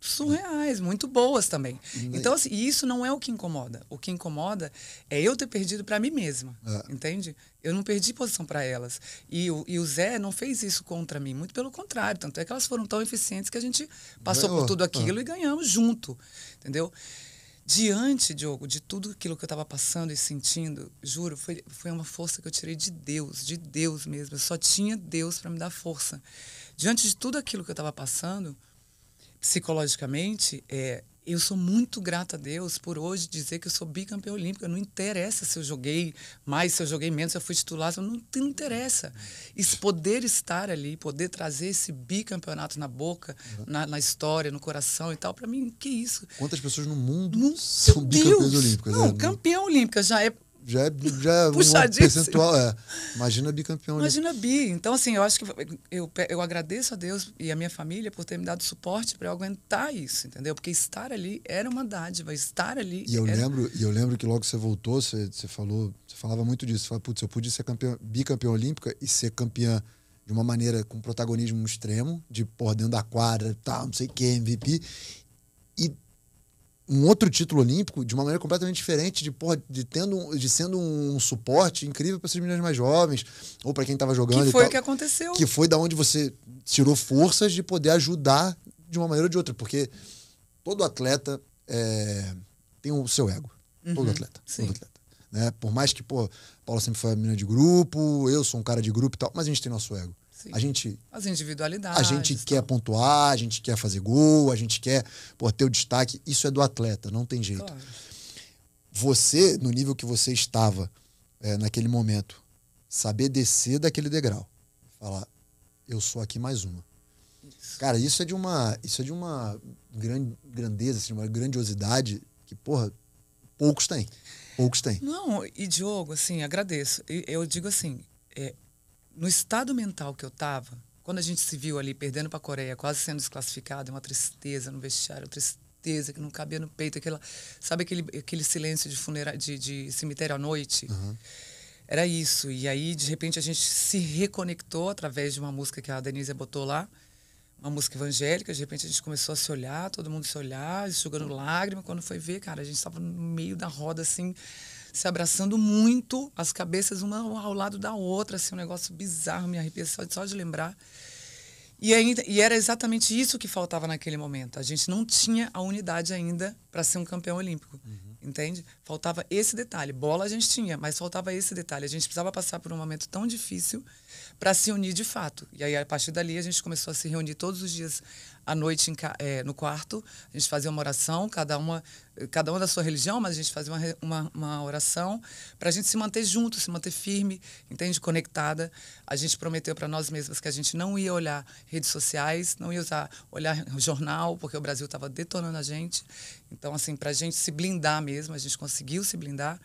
Speaker 2: surreais, muito boas também. Uhum. Então, assim, isso não é o que incomoda. O que incomoda é eu ter perdido para mim mesma, é. entende? Eu não perdi posição para elas. E o, e o Zé não fez isso contra mim, muito pelo contrário. Tanto é que elas foram tão eficientes que a gente passou Ganhou. por tudo é. aquilo e ganhamos junto, entendeu? Diante, Diogo, de tudo aquilo que eu estava passando e sentindo, juro, foi, foi uma força que eu tirei de Deus, de Deus mesmo. Eu só tinha Deus para me dar força. Diante de tudo aquilo que eu estava passando, psicologicamente, é, eu sou muito grata a Deus por hoje dizer que eu sou bicampeã olímpica. Não interessa se eu joguei mais, se eu joguei menos, se eu fui titular, não, não interessa. E poder estar ali, poder trazer esse bicampeonato na boca, uhum. na, na, história, no coração e tal, para mim, que isso.
Speaker 1: Quantas pessoas no mundo são bicampeãs olímpicas? Não, é,
Speaker 2: campeã olímpica já é
Speaker 1: já é, já é um percentual. É. Imagina bicampeão. Imagina
Speaker 2: bi. Então, assim, eu acho que eu, eu agradeço a Deus e a minha família por ter me dado suporte para aguentar isso, entendeu? Porque estar ali era uma dádiva, estar ali. E eu, era...
Speaker 1: lembro, e eu lembro que logo que você voltou, você, você falou, você falava muito disso. Você falava, putz, eu pude ser campeão, bicampeão olímpica e ser campeã de uma maneira com protagonismo extremo, de por dentro da quadra, tal, não sei o que, MVP. E um outro título olímpico de uma maneira completamente diferente de, porra, de, tendo, de sendo um suporte incrível para essas meninas mais jovens ou para quem estava jogando. Que foi o que
Speaker 2: aconteceu. Que
Speaker 1: foi da onde você tirou forças de poder ajudar de uma maneira ou de outra, porque todo atleta é, tem o seu ego. Uhum, todo atleta. Sim. Todo atleta. Né? Por mais que, pô, Paula sempre foi a menina de grupo, eu sou um cara de grupo e tal, mas a gente tem nosso ego. Sim. A gente.
Speaker 2: As individualidades. A gente
Speaker 1: tá. quer pontuar, a gente quer fazer gol, a gente quer pô, ter o destaque. Isso é do atleta, não tem jeito. Claro. Você, no nível que você estava é, naquele momento, saber descer daquele degrau. Falar, eu sou aqui mais uma. Isso. Cara, isso é de uma, isso é de uma grande, grandeza, assim, uma grandiosidade que, porra, poucos têm. Poucos têm.
Speaker 2: Não, e Diogo, assim, agradeço. Eu digo assim, é, no estado mental que eu estava, quando a gente se viu ali perdendo para a Coreia, quase sendo desclassificado, é uma tristeza no vestiário, tristeza que não cabia no peito, aquela, sabe aquele, aquele silêncio de, funera, de, de cemitério à noite? Uhum. Era isso. E aí, de repente, a gente se reconectou através de uma música que a Denise botou lá, uma música evangélica. De repente, a gente começou a se olhar, todo mundo se olhar, enxugando lágrima. Quando foi ver, cara, a gente estava no meio da roda assim se abraçando muito, as cabeças uma ao lado da outra, assim, um negócio bizarro, me arrepia só, só de lembrar. E, ainda, e era exatamente isso que faltava naquele momento. A gente não tinha a unidade ainda para ser um campeão olímpico, uhum. entende? Faltava esse detalhe. Bola a gente tinha, mas faltava esse detalhe. A gente precisava passar por um momento tão difícil para se unir de fato. E aí, a partir dali, a gente começou a se reunir todos os dias à noite em, é, no quarto. A gente fazia uma oração, cada uma, cada uma da sua religião, mas a gente fazia uma, uma, uma oração para a gente se manter junto, se manter firme, entende? Conectada. A gente prometeu para nós mesmas que a gente não ia olhar redes sociais, não ia usar, olhar jornal, porque o Brasil estava detonando a gente. Então, assim, para a gente se blindar mesmo, a gente conseguiu se blindar.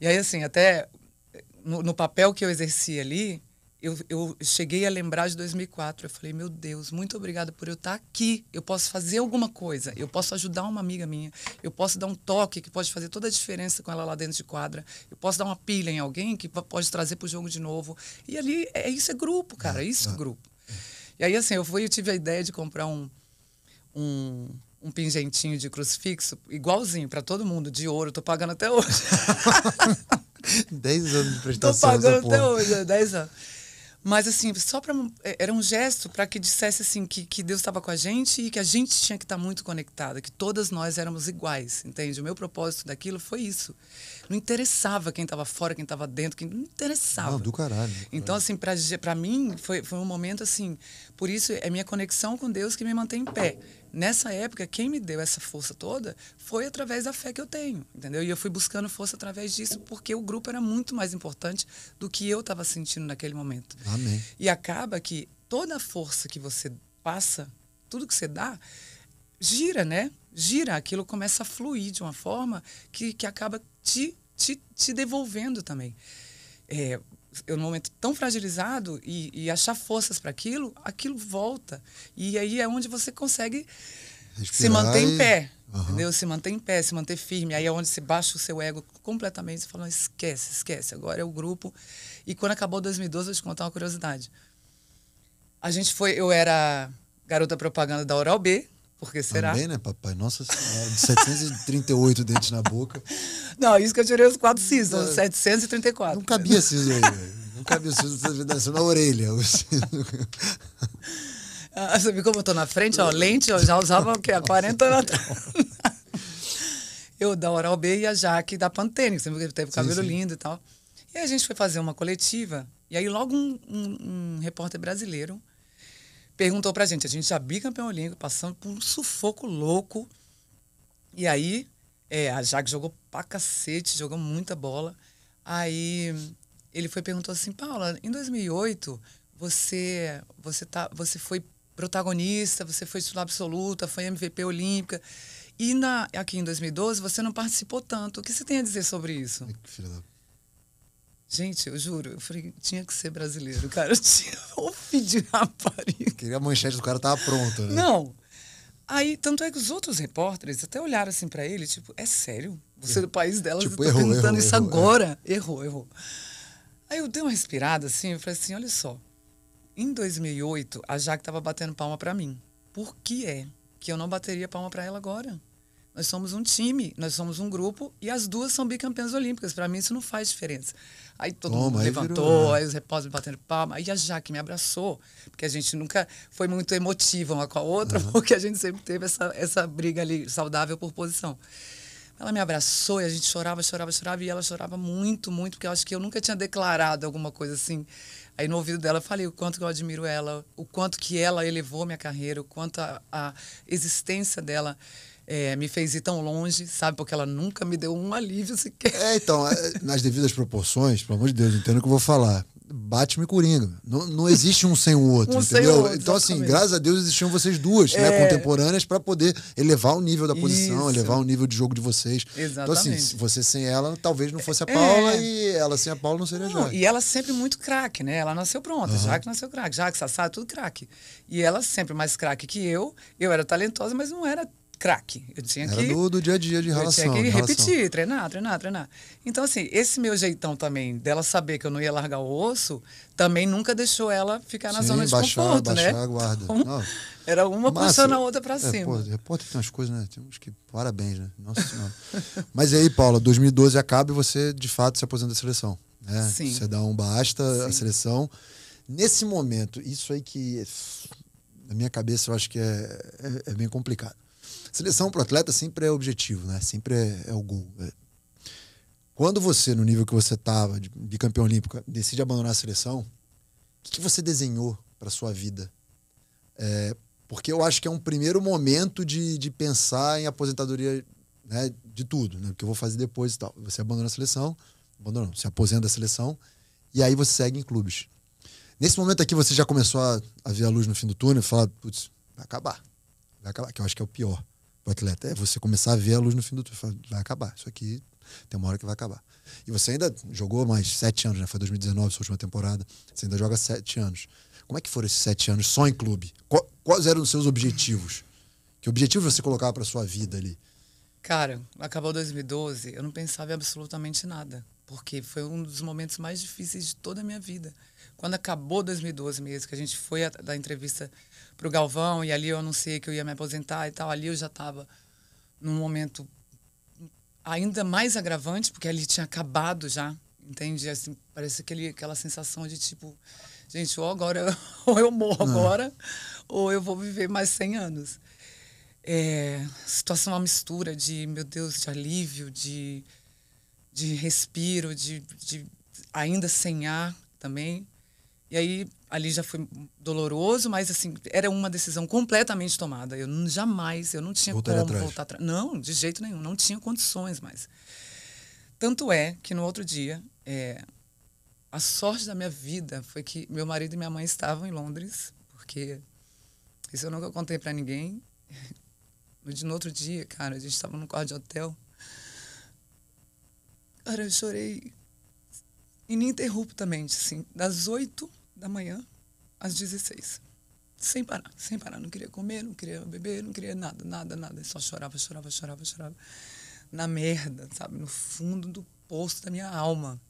Speaker 2: E aí, assim, até no, no papel que eu exerci ali, eu, eu, cheguei a lembrar de 2004. Eu falei, meu Deus, muito obrigada por eu estar aqui. Eu posso fazer alguma coisa. Eu posso ajudar uma amiga minha. Eu posso dar um toque que pode fazer toda a diferença com ela lá dentro de quadra. Eu posso dar uma pilha em alguém que pode trazer para o jogo de novo. E ali, é, é isso é grupo, cara. É isso é grupo. E aí, assim, eu, fui, eu tive a ideia de comprar um, um um pingentinho de crucifixo igualzinho para todo mundo de ouro, estou pagando até hoje.
Speaker 1: 10 anos de prestação. Tô pagando até hoje,
Speaker 2: 10 né? anos. Mas assim, só para é, era um gesto para que dissesse assim que, que Deus estava com a gente e que a gente tinha que estar tá muito conectada, que todas nós éramos iguais, entende? O meu propósito daquilo foi isso. Não interessava quem estava fora, quem estava dentro, quem não interessava. Não, do caralho. Então assim, para mim foi, foi um momento assim, por isso é minha conexão com Deus que me mantém em pé nessa época, quem me deu essa força toda foi através da fé que eu tenho, entendeu? E eu fui buscando força através disso, porque o grupo era muito mais importante do que eu estava sentindo naquele momento. Amém. E acaba que toda a força que você passa, tudo que você dá, gira, né? Gira, aquilo começa a fluir de uma forma que, que acaba te, te, te devolvendo também. É, eu no momento tão fragilizado e, e achar forças para aquilo, aquilo volta. E aí é onde você consegue Respirar se manter e... em pé. Uhum. Entendeu? Se manter em pé, se manter firme. Aí é onde você baixa o seu ego completamente e fala: esquece, esquece, agora é o grupo. E quando acabou 2012, eu vou te contar uma curiosidade. A gente foi, eu era garota propaganda da Oral B, porque será? Também, né,
Speaker 1: papai? Nossa Senhora, 738 dentes na boca.
Speaker 2: Não, isso que eu tirei os quatro cisos, não, 734. Não cabia ciso
Speaker 1: aí, velho. Não cabia siso, desceu na orelha.
Speaker 2: Ah, você viu como eu tô na frente, ó, lente, eu já usava o quê? Há 40 anos atrás. Eu da Oral B e a Jaque da Pantene, que sempre teve cabelo sim, sim. lindo e tal. E a gente foi fazer uma coletiva, e aí logo um, um, um repórter brasileiro perguntou pra gente. A gente já bicampeão olímpico, passando por um sufoco louco. E aí, é, a Jaque jogou pra cacete, jogou muita bola. Aí ele foi perguntou assim, Paula, em 2008 você você tá você foi protagonista, você foi titular absoluta, foi MVP olímpica. E na, aqui em 2012 você não participou tanto. O que você tem a dizer sobre isso? Filha da Gente, eu juro, eu falei, tinha que ser brasileiro, cara. Eu tinha off de rapariga.
Speaker 1: Queria a manchete do cara tava pronta, né?
Speaker 2: Não. Aí, tanto é que os outros repórteres até olharam assim para ele, tipo, é sério? Você é do país dela, tipo, você tá perguntando errou, isso errou, é. agora? É. Errou, errou. Aí eu dei uma respirada assim, eu falei assim, olha só. Em 2008, a Jaque tava batendo palma para mim. Por que é que eu não bateria palma para ela agora? Nós somos um time, nós somos um grupo e as duas são bicampeãs olímpicas. Para mim isso não faz diferença. Aí todo Toma, mundo aí levantou, virou, né? aí os repórteres batendo palma. Aí a Jaque me abraçou, porque a gente nunca foi muito emotiva uma com a outra, uhum. porque a gente sempre teve essa, essa briga ali saudável por posição. Ela me abraçou e a gente chorava, chorava, chorava. E ela chorava muito, muito, porque eu acho que eu nunca tinha declarado alguma coisa assim. Aí no ouvido dela eu falei o quanto que eu admiro ela, o quanto que ela elevou minha carreira, o quanto a, a existência dela é, me fez ir tão longe, sabe? Porque ela nunca me deu um alívio sequer.
Speaker 1: É, então, é, nas devidas proporções, pelo amor de Deus, entendo o que eu vou falar. Batman e Coringa. Não, não existe um sem o outro, um entendeu? O outro, então, assim, graças a Deus existiam vocês duas, né, é... né? Contemporâneas, para poder elevar o nível da posição, Isso. elevar o nível de jogo de vocês. Exatamente. Então, assim, você sem ela, talvez não fosse a é. Paula, é... e ela sem a Paula não seria
Speaker 2: não, Jaque. E ela sempre muito craque, né? Ela nasceu pronta. Uhum. Jaque nasceu craque. Jaque, Sassá, tudo craque. E ela sempre mais craque que eu. Eu era talentosa, mas não era craque. Eu tinha Era que. Do, do
Speaker 1: dia a dia de relação. Eu tinha que repetir, relação.
Speaker 2: treinar, treinar, treinar. Então, assim, esse meu jeitão também, dela saber que eu não ia largar o osso, também nunca deixou ela ficar na Sim, zona de baixar, conforto, baixar né? Baixar a guarda. Então, Era uma Massa. puxando a outra para é, cima. É, pô,
Speaker 1: repórter tem umas coisas, né? Temos que. Parabéns, né? Nossa Senhora. Mas aí, Paula, 2012 acaba e você, de fato, se aposenta da seleção. Né? Sim. Você dá um basta Sim. à seleção. Nesse momento, isso aí que na minha cabeça eu acho que é, é, é bem complicado. Seleção para o atleta sempre é objetivo, né? Sempre é, é o gol. É. Quando você, no nível que você estava, de bicampeão olímpico, decide abandonar a seleção, o que, que você desenhou para sua vida? É, porque eu acho que é um primeiro momento de, de pensar em aposentadoria né, de tudo, né? O que eu vou fazer depois e tal. Você abandona a seleção, abandona, não, se aposenta da seleção, e aí você segue em clubes. Nesse momento aqui, você já começou a, a ver a luz no fim do túnel e falar, putz, vai acabar. Vai acabar, que eu acho que é o pior atleta. É você começar a ver a luz no fim do túnel. Vai acabar. Isso aqui tem uma hora que vai acabar. E você ainda jogou mais sete anos, né? Foi 2019, sua última temporada. Você ainda joga sete anos. Como é que foram esses sete anos só em clube? Quais eram os seus objetivos? Que objetivo você colocava para sua vida ali?
Speaker 2: Cara, acabou 2012, eu não pensava em absolutamente nada, porque foi um dos momentos mais difíceis de toda a minha vida. Quando acabou 2012 mesmo, que a gente foi da entrevista para o Galvão e ali eu anunciei que eu ia me aposentar e tal. Ali eu já estava num momento ainda mais agravante, porque ali tinha acabado já, entende? Assim, parece aquele, aquela sensação de tipo, gente, ou agora, ou eu morro é. agora, ah. ou eu vou viver mais 100 anos. É, situação uma mistura de, meu Deus, de alívio, de, de respiro, de, de ainda sem ar também. E aí, ali já foi doloroso, mas assim, era uma decisão completamente tomada. Eu jamais, eu não tinha Voltaria como atrás. voltar atrás. Não, de jeito nenhum, não tinha condições mais. Tanto é que no outro dia, é, a sorte da minha vida foi que meu marido e minha mãe estavam em Londres, porque isso eu nunca contei para ninguém. No outro dia, cara, a gente estava no quarto de hotel. Cara, eu chorei ininterruptamente, assim, das oito da manhã às 16. Sem parar, sem parar. Não queria comer, não queria beber, não queria nada, nada, nada. Só chorava, chorava, chorava, chorava. Na merda, sabe? No fundo do poço da minha alma.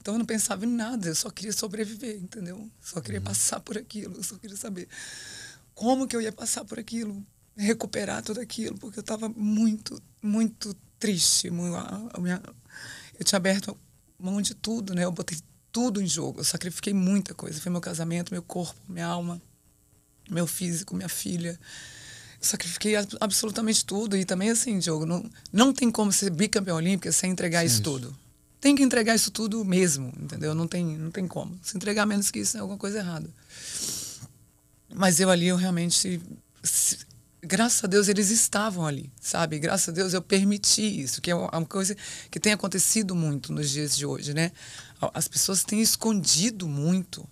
Speaker 2: Então eu não pensava em nada, eu só queria sobreviver, entendeu? Só queria uhum. passar por aquilo, eu só queria saber como que eu ia passar por aquilo, recuperar tudo aquilo, porque eu estava muito, muito triste. Muito, eu tinha aberto mão de tudo, né? Eu botei tudo em jogo. Eu sacrifiquei muita coisa. Foi meu casamento, meu corpo, minha alma, meu físico, minha filha. Eu sacrifiquei absolutamente tudo. E também, assim, Diogo, não, não tem como ser bicampeão olímpica sem entregar Sim, isso, isso tudo. Tem que entregar isso tudo mesmo, entendeu? Não tem, não tem como. Se entregar menos que isso é alguma coisa errada. Mas eu ali, eu realmente. Se, graças a Deus eles estavam ali, sabe? Graças a Deus eu permiti isso, que é uma coisa que tem acontecido muito nos dias de hoje, né? As pessoas têm escondido muito,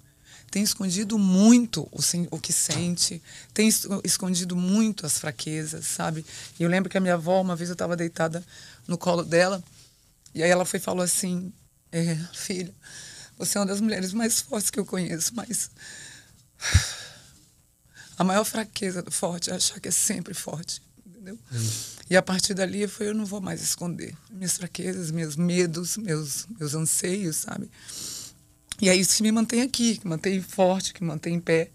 Speaker 2: têm escondido muito o, o que sente, têm escondido muito as fraquezas, sabe? E eu lembro que a minha avó, uma vez eu estava deitada no colo dela, e aí ela foi falou assim: é, filha, você é uma das mulheres mais fortes que eu conheço, mas a maior fraqueza do forte é achar que é sempre forte, entendeu? Hum. E a partir dali foi, eu não vou mais esconder minhas fraquezas, meus medos, meus, meus anseios, sabe? E é isso que me mantém aqui, que mantém forte, que mantém em pé.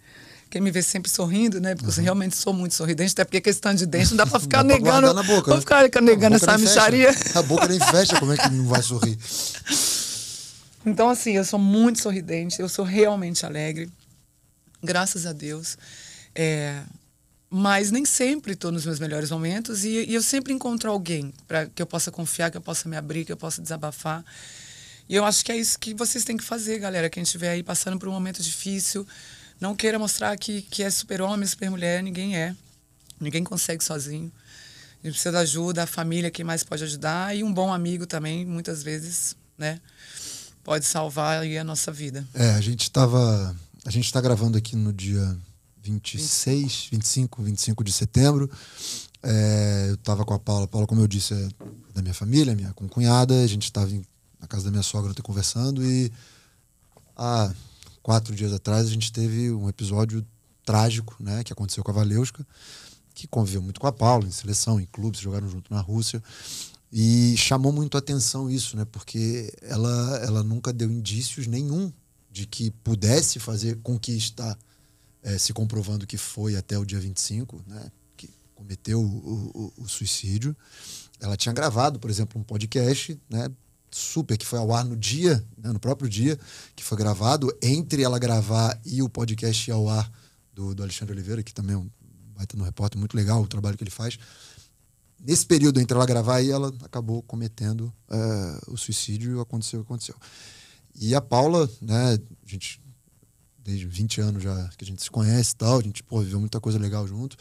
Speaker 2: Quem é me vê sempre sorrindo, né? Porque uhum. eu realmente sou muito sorridente, até porque a questão de dente não dá pra ficar dá negando. Pra boca, vou né? ficar negando essa micharia.
Speaker 1: A boca nem fecha, como é que não vai sorrir?
Speaker 2: Então, assim, eu sou muito sorridente, eu sou realmente alegre, graças a Deus. É, mas nem sempre estou nos meus melhores momentos e, e eu sempre encontro alguém para que eu possa confiar, que eu possa me abrir, que eu possa desabafar. E eu acho que é isso que vocês têm que fazer, galera. Quem estiver aí passando por um momento difícil, não queira mostrar que, que é super-homem, super-mulher, ninguém é. Ninguém consegue sozinho. A gente precisa da ajuda, a família, quem mais pode ajudar, e um bom amigo também, muitas vezes, né? Pode salvar aí a nossa vida. É, a
Speaker 1: gente estava. A gente está gravando aqui no dia 26, 25, 25 de setembro. É, eu estava com a Paula. Paula, como eu disse, é da minha família, minha concunhada. A gente estava na casa da minha sogra conversando e há quatro dias atrás a gente teve um episódio trágico, né, que aconteceu com a Valeuska, que conviveu muito com a Paula em seleção, em clubes, jogaram junto na Rússia. E chamou muito a atenção isso, né? Porque ela, ela nunca deu indícios nenhum de que pudesse fazer conquistar é, se comprovando que foi até o dia 25, né, que cometeu o, o, o suicídio. Ela tinha gravado, por exemplo, um podcast, né, super, que foi ao ar no dia, né, no próprio dia que foi gravado, entre ela gravar e o podcast ao ar do, do Alexandre Oliveira, que também é um baita no repórter, muito legal o trabalho que ele faz. Nesse período entre ela gravar e ela acabou cometendo uh, o suicídio e aconteceu o que aconteceu. E a Paula, né, a gente desde 20 anos já que a gente se conhece e tal, a gente pô, viveu muita coisa legal junto.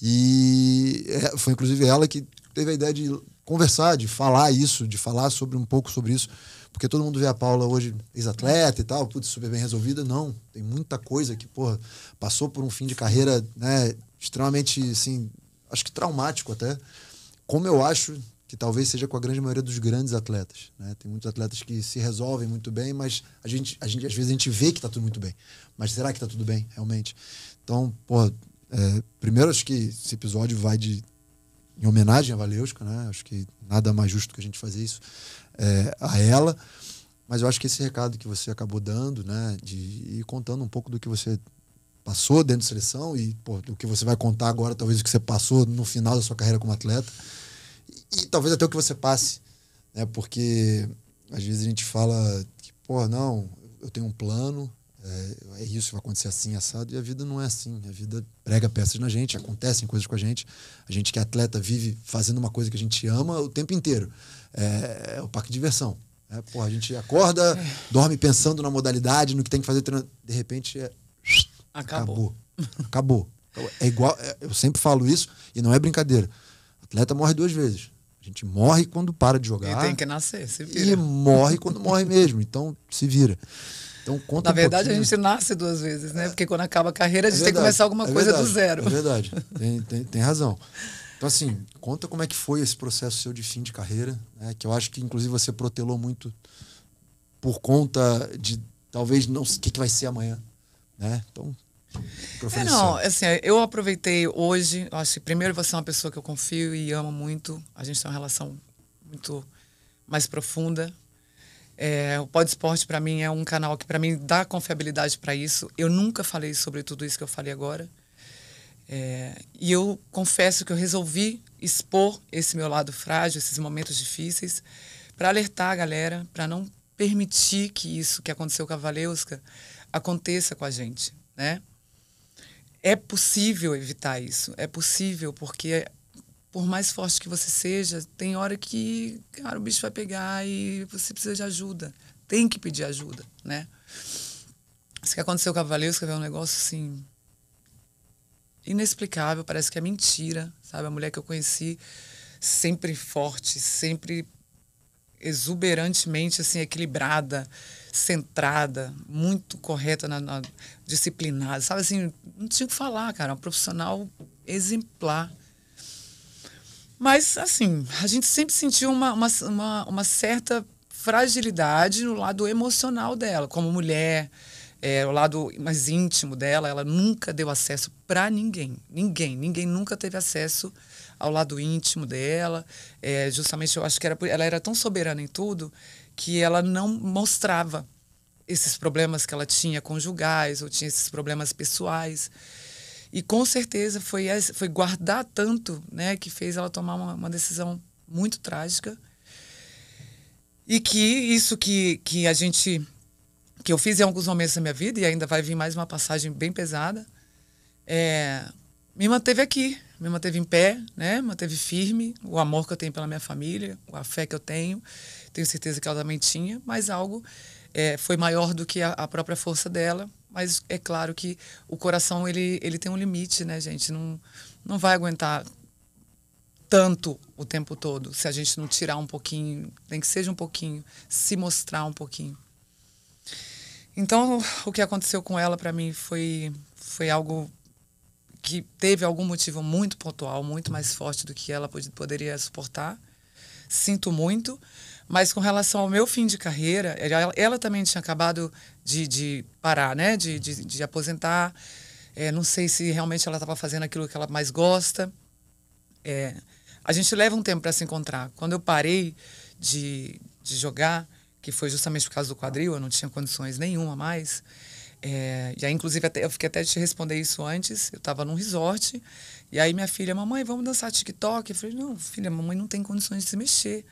Speaker 1: E é, foi inclusive ela que teve a ideia de conversar, de falar isso, de falar sobre um pouco sobre isso, porque todo mundo vê a Paula hoje ex-atleta e tal, putz, super bem resolvida. Não, tem muita coisa que, porra, passou por um fim de carreira, né, extremamente, assim, acho que traumático até. Como eu acho que talvez seja com a grande maioria dos grandes atletas. Né? Tem muitos atletas que se resolvem muito bem, mas a gente, a gente às vezes a gente vê que está tudo muito bem. Mas será que está tudo bem, realmente? Então, pô, é, primeiro acho que esse episódio vai de em homenagem a Valeuska, né? Acho que nada mais justo que a gente fazer isso é, a ela. Mas eu acho que esse recado que você acabou dando, né, de ir contando um pouco do que você passou dentro da seleção e pô, do que você vai contar agora, talvez o que você passou no final da sua carreira como atleta, e, e talvez até o que você passe. Né? Porque às vezes a gente fala que, pô, não, eu tenho um plano, é, é, isso, vai acontecer assim, assado, e a vida não é assim. A vida prega peças na gente, acontecem coisas com a gente. A gente que é atleta vive fazendo uma coisa que a gente ama o tempo inteiro. É, é o parque de diversão. É, né? porra, a gente acorda, dorme pensando na modalidade, no que tem que fazer, de
Speaker 2: repente é. Acabou.
Speaker 1: Acabou. Acabou. É igual, é, eu sempre falo isso e não é brincadeira atleta morre duas vezes. A gente morre quando para de jogar. E tem que nascer,
Speaker 2: se vira. E morre quando morre mesmo.
Speaker 1: Então, se vira. Então,
Speaker 2: conta Na verdade, um a gente nasce duas vezes, né? Porque quando acaba a carreira, a gente é verdade, tem que começar alguma é coisa verdade, do zero. É
Speaker 1: verdade, tem, tem, tem, razão. Então, assim, conta como é que foi esse processo seu de fim de carreira, né? que eu acho que, inclusive, você protelou muito por conta de, talvez, não o que, que vai ser amanhã. Né? Então, é, não,
Speaker 2: assim, eu aproveitei hoje. Acho que primeiro você é uma pessoa que eu confio e amo muito. A gente tem uma relação muito mais profunda. É, o Pod Esporte, para mim, é um canal que, para mim, dá confiabilidade para isso. Eu nunca falei sobre tudo isso que eu falei agora. É, e eu confesso que eu resolvi expor esse meu lado frágil, esses momentos difíceis, para alertar a galera, para não permitir que isso que aconteceu com a Valeuska aconteça com a gente, né? É possível evitar isso. É possível, porque por mais forte que você seja, tem hora que, cara, o bicho vai pegar e você precisa de ajuda. Tem que pedir ajuda, né? Isso que aconteceu com a Valeu, foi um negócio assim inexplicável, parece que é mentira, sabe? A mulher que eu conheci sempre forte, sempre exuberantemente assim equilibrada, centrada, muito correta na, na disciplinada, sabe assim, não tinha o que falar, cara, uma profissional exemplar. Mas assim, a gente sempre sentiu uma, uma, uma, uma certa fragilidade no lado emocional dela, como mulher, é, o lado mais íntimo dela, ela nunca deu acesso para ninguém. Ninguém, ninguém nunca teve acesso ao lado íntimo dela. É, justamente eu acho que era, ela era tão soberana em tudo que ela não mostrava esses problemas que ela tinha conjugais ou tinha esses problemas pessoais. E com certeza foi, foi guardar tanto né, que fez ela tomar uma, uma decisão muito trágica. E que isso que, que a gente. que eu fiz em alguns momentos da minha vida, e ainda vai vir mais uma passagem bem pesada, é, me manteve aqui, me manteve em pé, né? Manteve firme o amor que eu tenho pela minha família, a fé que eu tenho. Tenho certeza que ela também tinha, mas algo é, foi maior do que a, a, própria força dela. Mas é claro que o coração ele, ele tem um limite, né, gente? Não, não vai aguentar tanto o tempo todo se a gente não tirar um pouquinho, nem que seja um pouquinho, se mostrar um pouquinho. Então, o que aconteceu com ela para mim foi, foi algo que teve algum motivo muito pontual, muito mais forte do que ela poderia suportar. Sinto muito. Mas com relação ao meu fim de carreira, ela, ela também tinha acabado de, de parar, né? De, de, de aposentar. É, não sei se realmente ela estava fazendo aquilo que ela mais gosta. É, a gente leva um tempo para se encontrar. Quando eu parei de, de jogar, que foi justamente por causa do quadril, eu não tinha condições nenhuma mais. É, e aí, inclusive, até, eu fiquei até de responder isso antes. Eu estava num resort. E aí minha filha, mamãe, vamos dançar TikTok? Eu falei, não, filha, mamãe não tem condições de se mexer.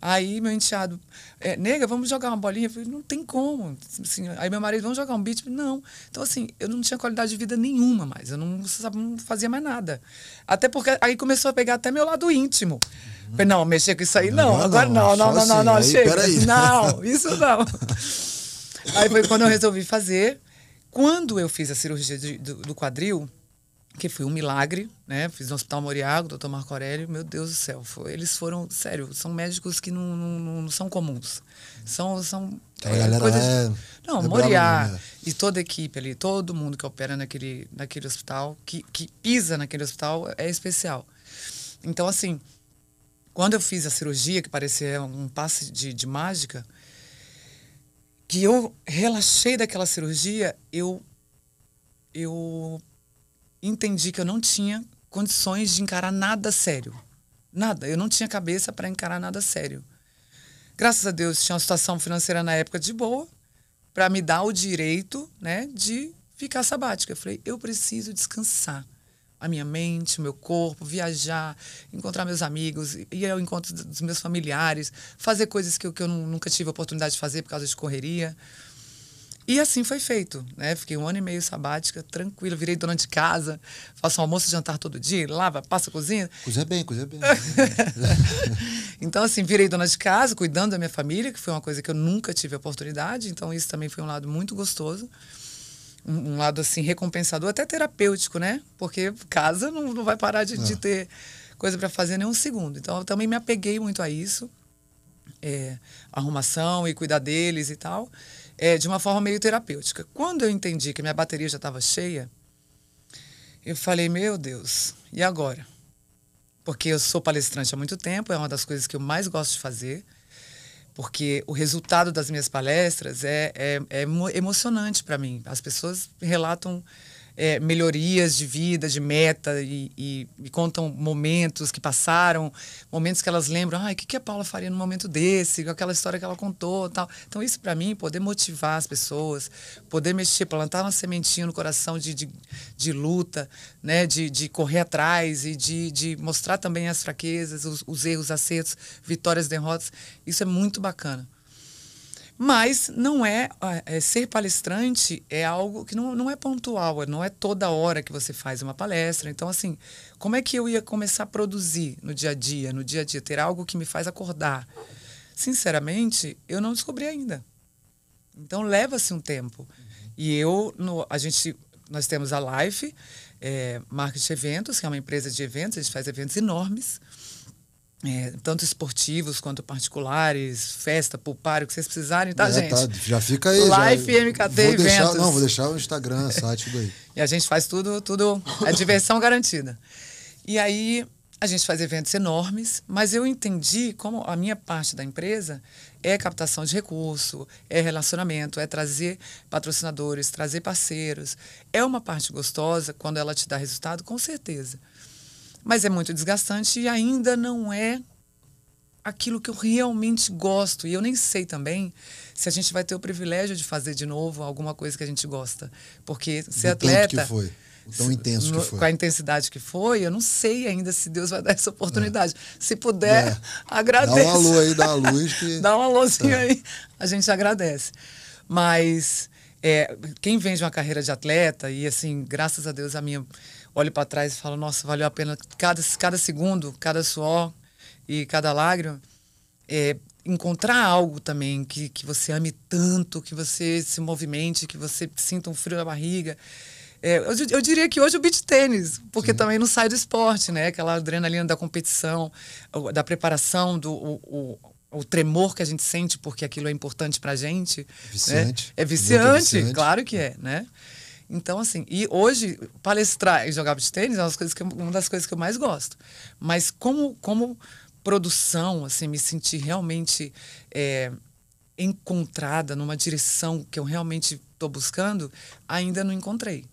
Speaker 2: Aí meu enteado, é, nega, vamos jogar uma bolinha? Eu falei, não tem como. Assim, aí meu marido, vamos jogar um beat? Não. Então, assim, eu não tinha qualidade de vida nenhuma mais. Eu não, sabe, não fazia mais nada. Até porque aí começou a pegar até meu lado íntimo. Uhum. Falei, não, mexer com isso aí, não. não agora não, não, não, não, assim, não, aí, chega. Não, isso não. aí foi quando eu resolvi fazer. Quando eu fiz a cirurgia de, do, do, quadril, que foi um milagre, né? Fiz no Hospital Moriago, doutor Marco Aurélio, meu Deus do céu. Foi, eles foram, sério, são médicos que não, não, não são comuns. São, são então é, galera coisas... é... Não, é Moriá né? e toda a equipe ali, todo mundo que opera naquele, naquele hospital, que, que pisa naquele hospital, é especial. Então, assim, quando eu fiz a cirurgia, que parecia um passe de, de mágica, que eu relaxei daquela cirurgia, eu eu entendi que eu não tinha condições de encarar nada sério. Nada, eu não tinha cabeça para encarar nada sério. Graças a Deus, tinha uma situação financeira na época de boa para me dar o direito, né, de ficar sabática. Eu falei, eu preciso descansar a minha mente, o meu corpo, viajar, encontrar meus amigos, ir ao encontro dos meus familiares, fazer coisas que eu, que eu nunca tive a oportunidade de fazer por causa de correria. E assim foi feito, né? Fiquei um ano e meio sabática, tranquila, virei dona de casa, faço um almoço e jantar todo dia, lava, passa, cozinha.
Speaker 1: Cozinha bem, cozinha bem.
Speaker 2: então, assim, virei dona de casa, cuidando da minha família, que foi uma coisa que eu nunca tive a oportunidade, então isso também foi um lado muito gostoso um, lado assim recompensador, até terapêutico, né? Porque casa não, não vai parar de, de é. ter coisa para fazer nem um segundo. Então eu também me apeguei muito a isso, é, arrumação e cuidar deles e tal, é, de uma forma meio terapêutica. Quando eu entendi que minha bateria já estava cheia, eu falei, meu Deus, e agora? Porque eu sou palestrante há muito tempo, é uma das coisas que eu mais gosto de fazer porque o resultado das minhas palestras é, é, é emocionante para mim. As pessoas relatam é, melhorias de vida, de meta, e, e, e, contam momentos que passaram, momentos que elas lembram, ai, ah, o que, que a Paula faria no momento desse, aquela história que ela contou tal. Então, isso para mim, poder motivar as pessoas, poder mexer, plantar uma sementinha no coração de, de, de luta, né, de, de correr atrás e de, de mostrar também as fraquezas, os, os erros, acertos, vitórias, derrotas, isso é muito bacana. Mas não é, ah, é, ser palestrante é algo que não, não é pontual, não é toda hora que você faz uma palestra. Então, assim, como é que eu ia começar a produzir no dia a dia, no dia a dia, ter algo que me faz acordar? Sinceramente, eu não descobri ainda. Então leva-se um tempo. Uhum. E eu, no, a gente, nós temos a Life, é, Marketing Eventos, que é uma empresa de eventos, a gente faz eventos enormes. É, tanto esportivos quanto particulares, festa, o que vocês precisarem, tá, é, gente? Tá, já fica aí. Life já, vou Eventos. Deixar, não, vou deixar
Speaker 1: o Instagram, site, tudo aí.
Speaker 2: e a gente faz tudo, tudo, a é diversão garantida. E aí a gente faz eventos enormes, mas eu entendi como a minha parte da empresa é captação de recurso, é relacionamento, é trazer patrocinadores, trazer parceiros. É uma parte gostosa quando ela te dá resultado, com certeza. Mas é muito desgastante e ainda não é aquilo que eu realmente gosto. E eu nem sei também se a gente vai ter o privilégio de fazer de novo alguma coisa que a gente gosta. Porque ser Do atleta. Tanto que foi. Tão intenso que foi. Com a intensidade que foi, eu não sei ainda se Deus vai dar essa oportunidade. É. Se puder, é. agradeço. Dá um alô
Speaker 1: aí, dá uma luz. Que... dá um
Speaker 2: alôzinho tá. aí, a gente agradece. Mas é, quem vem de uma carreira de atleta, e assim, graças a Deus, a minha olho para trás e falo, nossa, valeu a pena cada, cada segundo, cada suor e cada lágrima. É, encontrar algo também que, que você ame tanto, que você se movimente, que você sinta um frio na barriga. É, eu, eu, diria que hoje o beat tênis, porque Sim. também não sai do esporte, né? Aquela adrenalina da competição, da preparação, do o, o, o tremor que a gente sente porque aquilo é importante pra gente. Né? Viciante. Né? É viciante, viciante, claro que é, né? Então, assim, e hoje, palestrar e jogar de tênis é uma das coisas que eu, uma das coisas que eu mais gosto. Mas como, como produção, assim, me sentir realmente é, encontrada numa direção que eu realmente estou buscando, ainda não encontrei.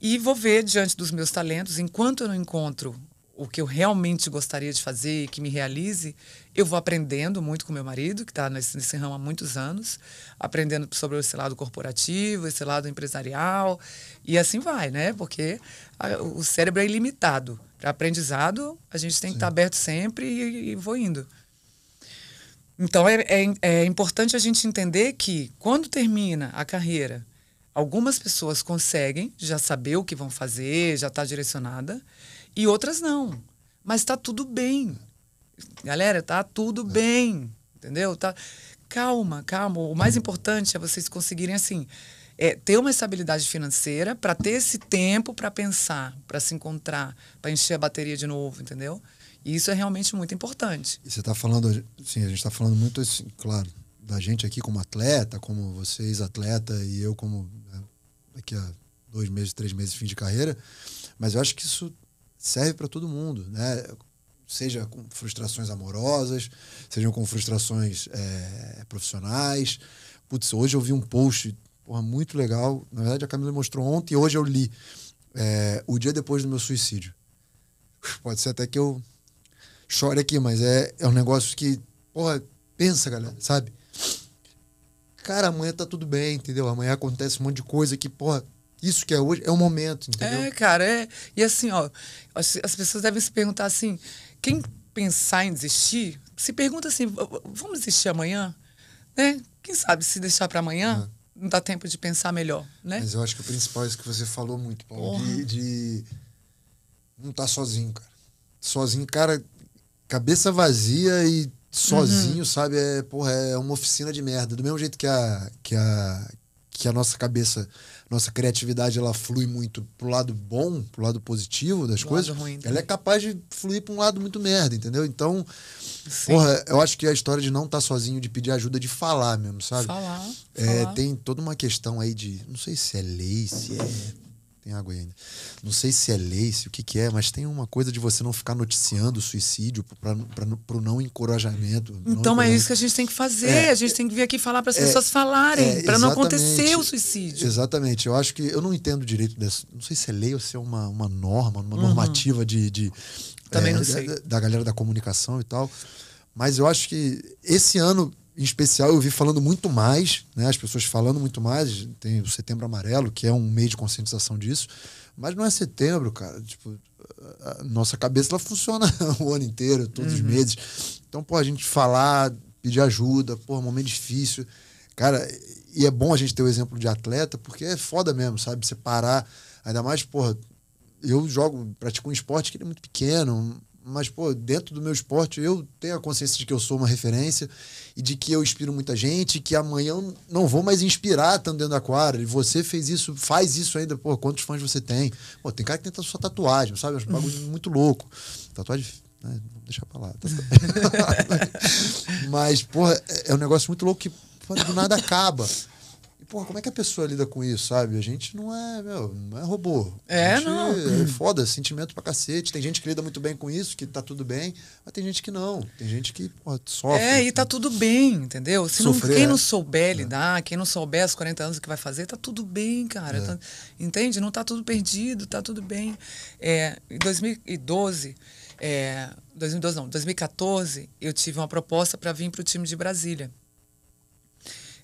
Speaker 2: E vou ver diante dos meus talentos, enquanto eu não encontro o que eu realmente gostaria de fazer e que me realize, eu vou aprendendo muito com meu marido, que está nesse, nesse ramo há muitos anos, aprendendo sobre esse lado corporativo, esse lado empresarial, e assim vai, né? Porque a, o cérebro é ilimitado. Para aprendizado, a gente tem que estar tá aberto sempre e, e vou indo. Então, é, é, é importante a gente entender que quando termina a carreira, algumas pessoas conseguem já saber o que vão fazer, já está direcionada, e outras não. Mas está tudo bem. Galera, tá tudo é. bem. Entendeu? Tá... Calma, calma. O mais importante é vocês conseguirem, assim, é, ter uma estabilidade financeira para ter esse tempo para pensar, para se encontrar, para encher a bateria de novo, entendeu? E isso é realmente muito importante.
Speaker 1: E você está falando, sim, a gente está falando muito, assim, claro, da gente aqui como atleta, como vocês atleta e eu como né, daqui a dois meses, três meses fim de carreira, mas eu acho que isso serve para todo mundo, né? Seja com frustrações amorosas, sejam com frustrações é, profissionais. Putz, hoje eu vi um post porra, muito legal. Na verdade, a Camila mostrou ontem e hoje eu li. É, o dia depois do meu suicídio. Pode ser até que eu chore aqui, mas é, é um negócio que, porra, pensa, galera, sabe? Cara, amanhã tá tudo bem, entendeu? Amanhã acontece um monte de coisa que, porra, isso que é hoje é o momento, entendeu? É,
Speaker 2: cara, é. E assim, ó, as, pessoas devem se perguntar assim, quem pensar em desistir, se pergunta assim, vamos desistir amanhã? Né? Quem sabe se deixar para amanhã? É. Não dá tempo de pensar melhor, né? Mas
Speaker 1: eu acho que o principal é isso que você falou muito, Paulo, de, de, não estar tá sozinho, cara. Sozinho, cara, cabeça vazia e sozinho, uhum. sabe? É, porra, é uma oficina de merda. Do mesmo jeito que a, que a, que a nossa cabeça nossa criatividade ela flui muito pro lado bom, pro lado positivo das pro coisas, ruim, ela é capaz de fluir pra um lado muito merda, entendeu? Então, Sim. porra, eu acho que a história de não estar tá sozinho, de pedir ajuda, de falar mesmo, sabe? Falar, é, falar. Tem toda uma questão aí de, não sei se é lei, se é tem água aí ainda. Não sei se é lei, se o que, que é, mas tem uma coisa de você não ficar noticiando o suicídio para o não encorajamento. então, é isso que a gente tem que fazer. É,
Speaker 2: a gente tem que vir aqui falar para as é, pessoas falarem, é, para não acontecer o suicídio.
Speaker 1: Exatamente. Eu acho que eu não entendo direito dessa. Não sei se é lei ou se é uma, uma norma, uma uhum. normativa de. de Também é, não sei. Da, da galera da comunicação e tal. Mas eu acho que esse ano em especial, eu vi falando muito mais, né? As pessoas falando muito mais. Tem o Setembro Amarelo, que é um meio de conscientização disso. Mas não é setembro, cara. Tipo, nossa cabeça ela funciona o ano inteiro, todos uhum. os meses. Então, pô, a gente falar, pedir ajuda, pô, momento difícil. Cara, e é bom a gente ter o exemplo de atleta, porque é foda mesmo, sabe? Separar. Ainda mais, porra, eu jogo, pratico um esporte que ele é muito pequeno, mas, pô, dentro do meu esporte, eu tenho a consciência de que eu sou uma referência e de que eu inspiro muita gente, que amanhã eu não vou mais inspirar tanto dentro da quadra. E você fez isso, faz isso ainda, pô, quantos fãs você tem? Pô, tem cara que tenta sua tatuagem, sabe? É um bagulho muito louco. Tatuagem, né? Vou deixar pra lá. mas, pô é, é um negócio muito louco que pô, do nada acaba porra, como é que a pessoa lida com isso, sabe? A gente não é, meu, não é robô. É, não. É foda, sentimento pra cacete. Tem gente que lida muito bem com
Speaker 2: isso, que tá tudo bem, mas tem gente que não. Tem gente que, porra, sofre. É, e né? tá tudo bem, entendeu? Se Sofrer, não, quem né? não souber é. lidar, quem não souber aos 40 anos o que vai fazer, tá tudo bem, cara. É. Tá, entende? Não tá tudo perdido, tá tudo bem. É, em 2012, é, 2012 não, 2014, eu tive uma proposta para vir pro time de Brasília.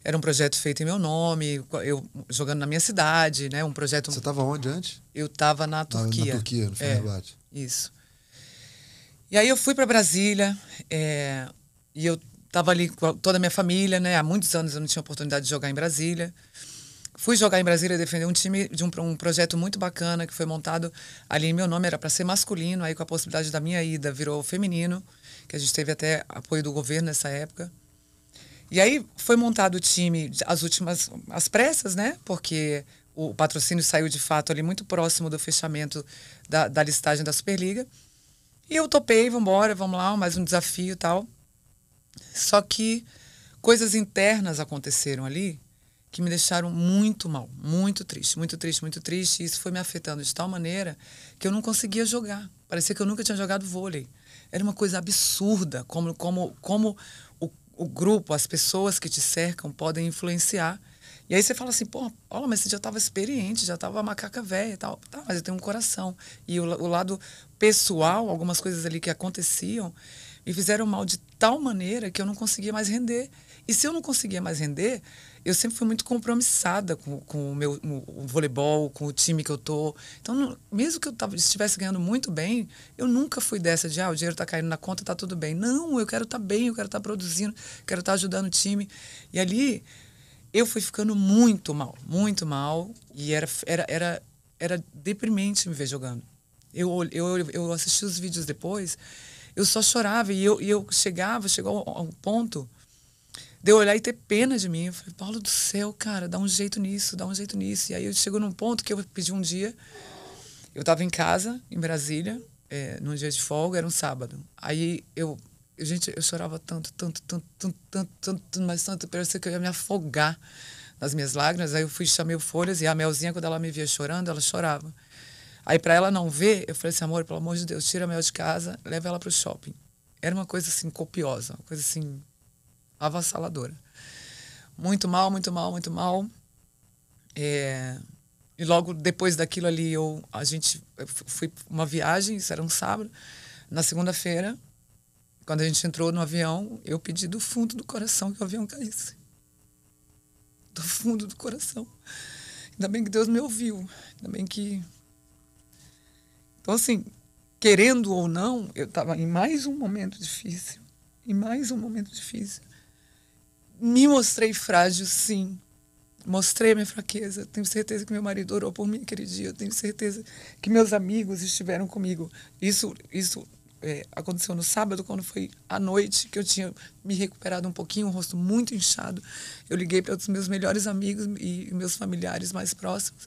Speaker 2: Era um projeto feito em meu nome, eu jogando na minha cidade, né? Um projeto. Você estava onde antes? Eu estava na Turquia. Na, na Turquia, no é, Fenerbahçe. É, isso. E aí eu fui para Brasília é, e eu estava ali com toda a minha família, né? Há muitos anos eu não tinha oportunidade de jogar em Brasília. Fui jogar em Brasília defender um time de um, um projeto muito bacana que foi montado ali em meu nome, era para ser masculino, aí com a possibilidade da minha ida virou feminino, que a gente teve até apoio do governo nessa época. E aí foi montado o time as últimas, as pressas, né? Porque o patrocínio saiu de fato ali muito próximo do fechamento da, da listagem da Superliga. E eu topei, vamos embora, vamos lá, mais um desafio e tal. Só que coisas internas aconteceram ali que me deixaram muito mal, muito triste, muito triste, muito triste. E isso foi me afetando de tal maneira que eu não conseguia jogar. Parecia que eu nunca tinha jogado vôlei. Era uma coisa absurda como, como, como o grupo, as pessoas que te cercam podem influenciar. E aí você fala assim, pô, olha, mas você já estava experiente, já estava macaca velha e tal. Tá, mas eu tenho um coração. E o, o, lado pessoal, algumas coisas ali que aconteciam, me fizeram mal de tal maneira que eu não conseguia mais render. E se eu não conseguia mais render, eu sempre fui muito compromissada com, com o meu o voleibol, com o time que eu tô. Então, não, mesmo que eu tava, estivesse ganhando muito bem, eu nunca fui dessa de, ah, o dinheiro está caindo na conta, está tudo bem. Não, eu quero estar tá bem, eu quero estar tá produzindo, quero estar tá ajudando o time. E ali, eu fui ficando muito mal, muito mal. E era, era, era, era deprimente me ver jogando. Eu, eu, eu assisti os vídeos depois, eu só chorava. E eu, eu chegava, chegou a um ponto de eu olhar e ter pena de mim. Eu falei, Paulo do céu, cara, dá um jeito nisso, dá um jeito nisso. E aí eu chego num ponto que eu pedi um dia. Eu estava em casa, em Brasília, é, num dia de folga, era um sábado. Aí eu. Gente, eu chorava tanto, tanto, tanto, tanto, tanto, tanto, mas tanto, parecia que eu ia me afogar nas minhas lágrimas. Aí eu fui chamei o Folhas e a Melzinha, quando ela me via chorando, ela chorava. Aí, para ela não ver, eu falei assim: amor, pelo amor de Deus, tira a Mel de casa, leva ela para o shopping. Era uma coisa assim copiosa, uma coisa assim avassaladora. Muito mal, muito mal, muito mal. É, e logo depois daquilo ali, eu, a gente eu fui uma viagem, isso era um sábado. Na segunda-feira, quando a gente entrou no avião, eu pedi do fundo do coração que o avião caísse. Do fundo do coração. Ainda bem que Deus me ouviu. Ainda bem que. Então, assim, querendo ou não, eu estava em mais um momento difícil. Em mais um momento difícil me mostrei frágil, sim. Mostrei a minha fraqueza. Tenho certeza que meu marido orou por mim aquele dia. tenho certeza que meus amigos estiveram comigo. Isso, isso é, aconteceu no sábado, quando foi à noite, que eu tinha me recuperado um pouquinho, o rosto muito inchado. Eu liguei para os meus melhores amigos e meus familiares mais próximos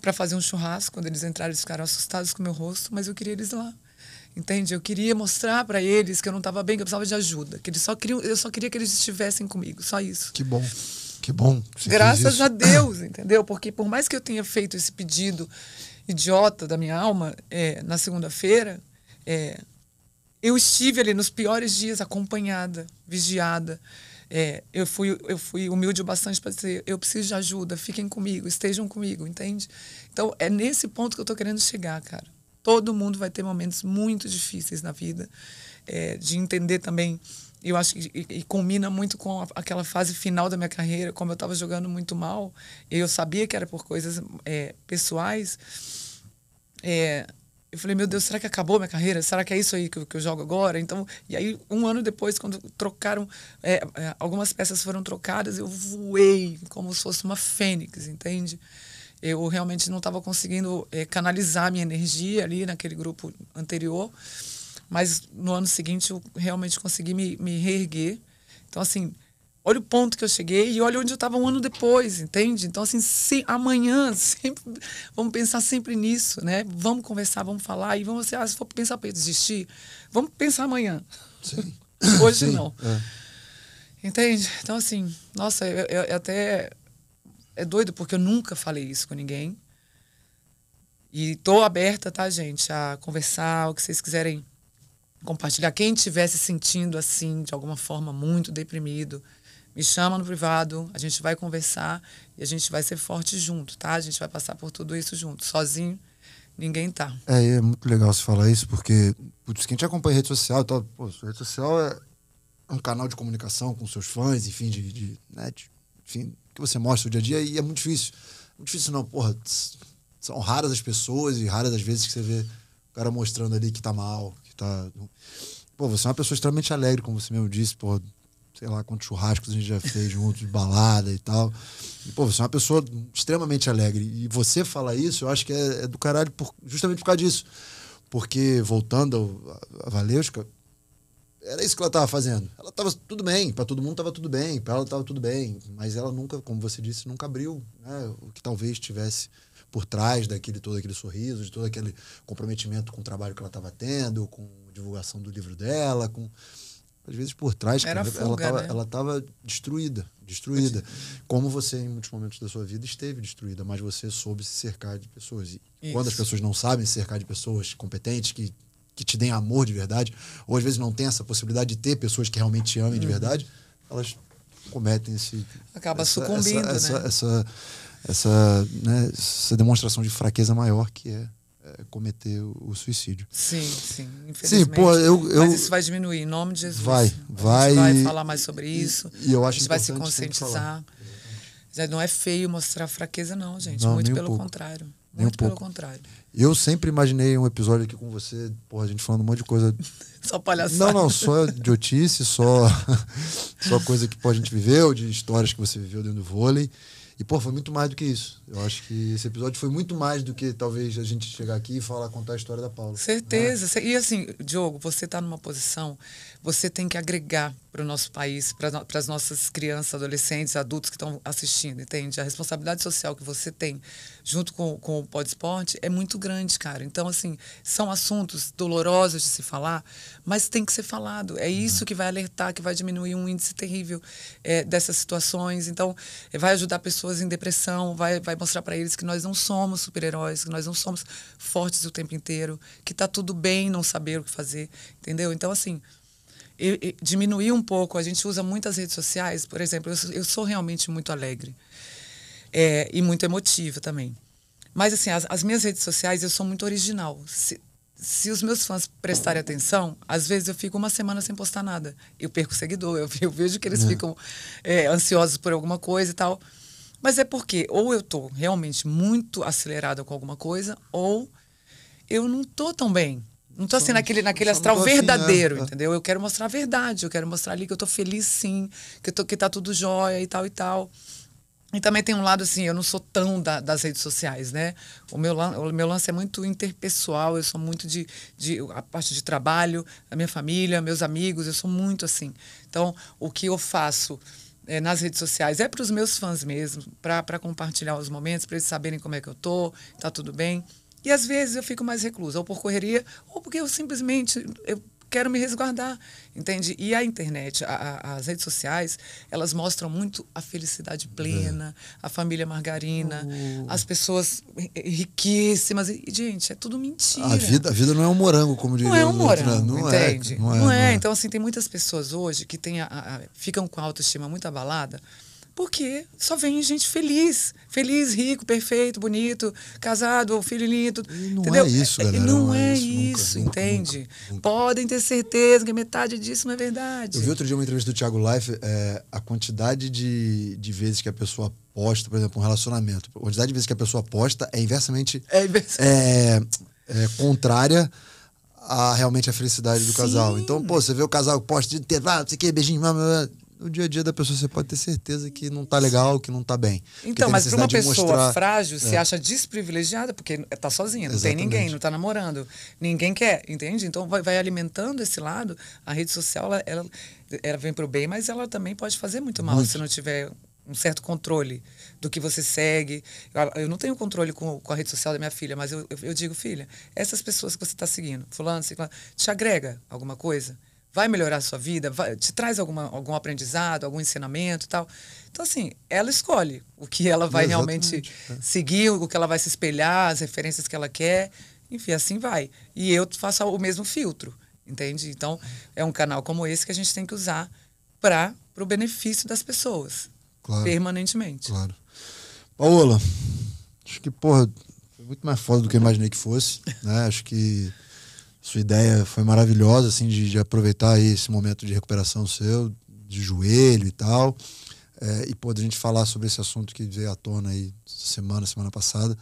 Speaker 2: para fazer um churrasco. Quando eles entraram, eles ficaram assustados com o meu rosto, mas eu queria eles lá. Entende? Eu queria mostrar para eles que eu não estava bem, que eu precisava de ajuda. Que eles só queriam, eu só queria que eles estivessem comigo, só isso. Que bom. Que
Speaker 1: bom. Graças a Deus,
Speaker 2: entendeu? Porque por mais que eu tenha feito esse pedido idiota da minha alma é, na segunda-feira, é, eu estive ali nos piores dias acompanhada, vigiada. É, eu fui eu fui humilde o bastante para dizer eu preciso de ajuda, fiquem comigo, estejam comigo, entende? Então é nesse ponto que eu estou querendo chegar, cara. Todo mundo vai ter momentos muito difíceis na vida, é, de entender também. Eu acho que e, e combina muito com a, aquela fase final da minha carreira, como eu estava jogando muito mal, e eu sabia que era por coisas é, pessoais. É, eu falei, meu Deus, será que acabou minha carreira? Será que é isso aí que eu, que eu jogo agora? Então, e aí, um ano depois, quando trocaram, é, é algumas peças foram trocadas, eu voei como se fosse uma fênix, entende? eu realmente não estava conseguindo é, canalizar minha energia ali naquele grupo anterior. Mas no ano seguinte eu realmente consegui me, me reerguer. Então, assim, olha o ponto que eu cheguei e olha onde eu estava um ano depois, entende? Então, assim, se, amanhã, sempre, vamos pensar sempre nisso, né? Vamos conversar, vamos falar e vamos, ah, se for pensar para desistir, vamos pensar amanhã. Sim. Hoje Sim. não. É. Entende? Então, assim, nossa, eu, eu, eu até é doido, porque eu nunca falei isso com ninguém. E tô aberta, tá, gente, a conversar, o que vocês quiserem compartilhar. Quem estiver se sentindo assim, de alguma forma, muito deprimido, me chama no privado, a gente vai conversar e a gente vai ser forte junto, tá? A gente vai passar por tudo isso junto. Sozinho, ninguém tá.
Speaker 1: É, é muito legal você falar isso, porque, putz, quem te acompanha em rede social, tá, pô, rede social é um canal de comunicação com seus fãs, enfim, de, de, né, de enfim, que você mostra o dia a dia e é muito difícil. Muito difícil não, porra. São raras as pessoas e raras as vezes que você vê o cara mostrando ali que tá mal, que tá. Pô, você é uma pessoa extremamente alegre, como você mesmo disse, porra. Sei lá quantos churrascos a gente já fez juntos, de balada e tal. E, pô, você é uma pessoa extremamente alegre. E você falar isso, eu acho que é, é do caralho, por, justamente por causa disso. Porque, voltando a, a Valesca, era isso que ela estava fazendo. Ela estava tudo bem, para todo mundo estava tudo bem, para ela estava tudo bem, mas ela nunca, como você disse, nunca abriu né, o que talvez tivesse por trás daquele todo aquele sorriso, de todo aquele comprometimento com o trabalho que ela estava tendo, com a divulgação do livro dela, com às vezes por trás Era fuga, né? ela estava né? destruída, destruída, como você em muitos momentos da sua vida esteve destruída, mas você soube se cercar de pessoas. E quando as pessoas não sabem se cercar de pessoas competentes que que te deem amor de verdade, ou às vezes não tem essa possibilidade de ter pessoas que realmente te amem uhum. de verdade, elas cometem esse. Acaba essa, sucumbindo, essa, né? Essa, essa, essa, né, essa demonstração de fraqueza maior que é, é cometer o suicídio.
Speaker 2: Sim, sim. Sim, pô, eu, eu, Mas isso vai diminuir, em nome de Jesus. Vai, vai. vai falar mais sobre isso. E, e eu acho a gente vai se conscientizar. É, não é feio mostrar fraqueza, não, gente. Não, Muito pelo um contrário. Nem um pouco. pelo contrário.
Speaker 1: Eu sempre imaginei um episódio aqui com você, porra, a gente falando um monte de coisa. só palhaçada. Não, não, só idiotice, só, só coisa que pode a gente viveu, de histórias que você viveu dentro do vôlei. E, pô, foi muito mais do que isso. Eu acho que esse episódio foi muito mais do que talvez a gente chegar aqui e falar, contar a história da Paula. Né? Certeza.
Speaker 2: Né? E assim, Diogo, você está numa posição, você tem que agregar para o nosso país, para as nossas crianças, adolescentes, adultos que estão assistindo, entende? A responsabilidade social que você tem junto com, com o Podesport é muito grande, cara. Então, assim, são assuntos dolorosos de se falar, mas tem que ser falado. É uhum. isso que vai alertar, que vai diminuir um índice terrível é, dessas situações. Então, vai ajudar pessoas pessoas em depressão, vai, vai mostrar para eles que nós não somos super-heróis, que nós não somos fortes o tempo inteiro, que tá tudo bem não saber o que fazer, entendeu? Então, assim, eu, diminuir um pouco, a gente usa muitas redes sociais, por exemplo, eu sou, eu sou realmente muito alegre é, e muito emotiva também. Mas, assim, as, as, minhas redes sociais, eu sou muito original. Se, se os meus fãs prestarem atenção, às vezes eu fico uma semana sem postar nada. Eu perco seguidor, eu, eu vejo que eles é. ficam é, ansiosos por alguma coisa e tal. Mas é porque ou eu estou realmente muito acelerada com alguma coisa, ou eu não estou tão bem. Não estou assim naquele, naquele astral verdadeiro, né? entendeu? Eu quero mostrar a verdade, eu quero mostrar ali que eu estou feliz sim, que, eu tô, que tá tudo jóia e tal e tal. E também tem um lado assim, eu não sou tão da, das redes sociais, né? O meu, o meu lance é muito interpessoal, eu sou muito de, de a parte de trabalho, a minha família, meus amigos, eu sou muito assim. Então, o que eu faço é, nas redes sociais, é para os meus fãs mesmo, para compartilhar os momentos, para eles saberem como é que eu tô, tá tudo bem. E às vezes eu fico mais reclusa, ou por correria, ou porque eu simplesmente eu quero me resguardar, entende? E a internet, a, a, as redes sociais, elas mostram muito a felicidade plena, a família margarina, uh. as pessoas riquíssimas. E, gente, é tudo mentira. A vida, a vida não é um morango, como diria. É né? Não é um morango, não entende? É, não, é, não, é, não, é, Então, assim, tem muitas pessoas hoje que tem a, ficam com a autoestima muito abalada porque só vem gente feliz. Feliz, rico, perfeito, bonito, casado, filho lindo. entendeu? não entendeu? é isso, é, galera. E não, não é, é, isso, nunca, entende? Nunca, nunca, Podem ter certeza que metade disso não é verdade. Eu vi
Speaker 1: outro dia uma entrevista do Thiago Life, é, a quantidade de, de vezes que a pessoa posta, por exemplo, um relacionamento, a quantidade de vezes que a pessoa posta é inversamente. É, é, é contrária a realmente a felicidade do Sim. casal. Então, pô, você vê o casal posta de ter, ah, não sei o que, beijinho, blá, blá, blá no dia a dia da pessoa você pode ter certeza que não tá legal, que não tá bem. Então, mas para uma pessoa mostrar... frágil é. se acha
Speaker 2: desprivilegiada porque tá sozinha, não Exatamente. tem ninguém, não tá namorando, ninguém quer, entende? Então vai, vai alimentando esse lado. A rede social ela, ela, ela vem pro bem, mas ela também pode fazer muito mal muito. se não tiver um certo controle do que você segue. Eu não tenho controle com, com a rede social da minha filha, mas eu, eu, eu digo, filha, essas pessoas que você está seguindo, fulano, ciclano, te agrega alguma coisa? vai melhorar a sua vida, vai, te traz alguma, algum aprendizado, algum ensinamento e tal. Então, assim, ela escolhe o que ela vai Exatamente, realmente é. seguir, o que ela vai se espelhar, as referências que ela quer, enfim, assim vai. E eu faço o mesmo filtro, entende? Então, é um canal como esse que a gente tem que usar para o benefício das pessoas, claro, permanentemente. Claro.
Speaker 1: Paola, acho que, porra, foi muito mais foda do que imaginei que fosse, né? Acho que sua ideia foi maravilhosa, assim, de, de aproveitar esse momento de recuperação seu, de joelho e tal. É, e poder a gente falar sobre esse assunto que veio à tona aí semana, semana passada.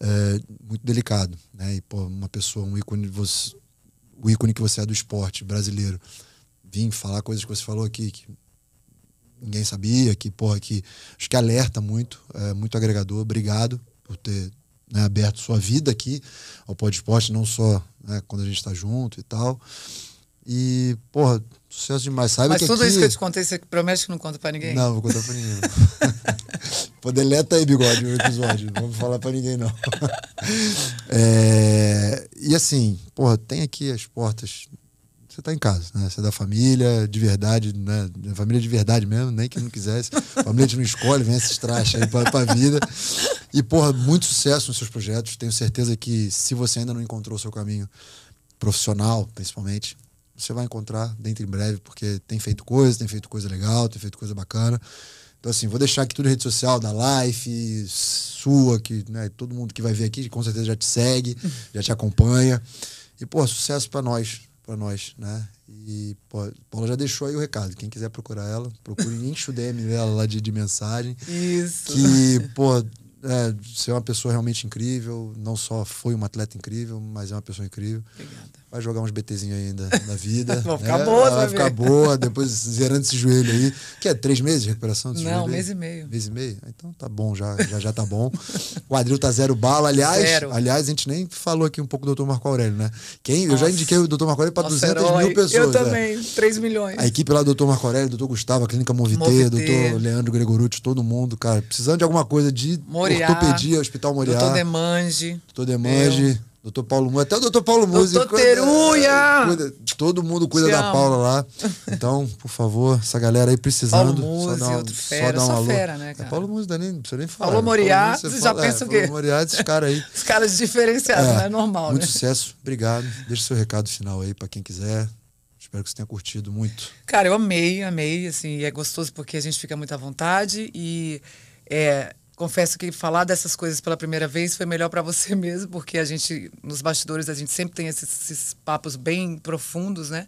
Speaker 1: É, muito delicado, né? E pô, uma pessoa, um ícone, você, o ícone que você é do esporte brasileiro, vim falar coisas que você falou aqui que ninguém sabia, que porra, que acho que alerta muito, é muito agregador. Obrigado por ter né, aberto sua vida aqui ao Pod Esporte, não só né, quando a gente está junto e tal. E, porra, sucesso demais. Saiba Mas que tudo aqui... isso que eu te
Speaker 2: contei, você promete que não conta pra ninguém? Não, vou contar pra ninguém.
Speaker 1: Pô, deleta aí, bigode, o episódio. Não vou falar pra ninguém, não. é... E assim, porra, tem aqui as portas você está em casa, né? Você é da família de verdade, né? É família de verdade mesmo, nem que não quisesse. família de não escolhe, vem esses traços aí para a vida. E, porra, muito sucesso nos seus projetos. Tenho certeza que se você ainda não encontrou o seu caminho profissional, principalmente, você vai encontrar dentro em breve, porque tem feito coisa, tem feito coisa legal, tem feito coisa bacana. Então, assim, vou deixar aqui tudo rede social da Life, sua, que né, todo mundo que vai ver aqui com certeza já te segue, já te acompanha. E, pô, sucesso para nós para nós, né? E pô, Paula já deixou aí o recado. Quem quiser procurar ela, procure enche o DM dela lá de, de mensagem. Isso. Que, pô, é, você é uma pessoa realmente incrível. Não só foi uma atleta incrível, mas é uma pessoa incrível. Obrigada vai jogar uns BTzinhos ainda na vida. vai ficar né? boa, Vai ficar boa, depois zerando esse joelho aí. Que é três meses de recuperação desse Não, joelho? Não, mês e meio. Mês e meio? Ah, então tá bom, já já, já tá bom. O quadril tá zero bala. Aliás, zero. aliás, a gente nem falou aqui um pouco do Dr. Marco Aurélio, né? Quem, eu já indiquei o Dr. Marco Aurélio pra Nossa, 200 herói. mil pessoas. Eu né? também,
Speaker 2: né? 3 milhões. A
Speaker 1: equipe lá do Dr. Marco Aurélio, Dr. Gustavo, a Clínica Movite, Movite. Dr. Leandro Gregorucci, todo mundo, cara, precisando de alguma coisa de Moriá, ortopedia, Hospital Moriá. Dr. Demange. Dr. Demange. Eu. Doutor Paulo Música, até o doutor Paulo Música. Doutor Terunha! todo mundo cuida da Paula lá. Então, por favor, essa galera aí precisando. Paulo Música, só dá um, outro fera, só, dá um fera, né, é, cara? É,
Speaker 2: Paulo Música, não precisa nem
Speaker 1: falar. Né? Paulo Moriá, você já é, pensa é, o quê? Paulo Moriá, esses caras aí.
Speaker 2: Os caras diferenciados, é, não é normal, Muito né?
Speaker 1: sucesso, obrigado. Deixa seu recado final aí para quem quiser. Espero que você tenha curtido muito.
Speaker 2: Cara, eu amei, amei, assim, é gostoso porque a gente fica muito à vontade e é, Confesso que falar dessas coisas pela primeira vez foi melhor para você mesmo, porque a gente, nos bastidores, a gente sempre tem esses, esses papos bem profundos, né?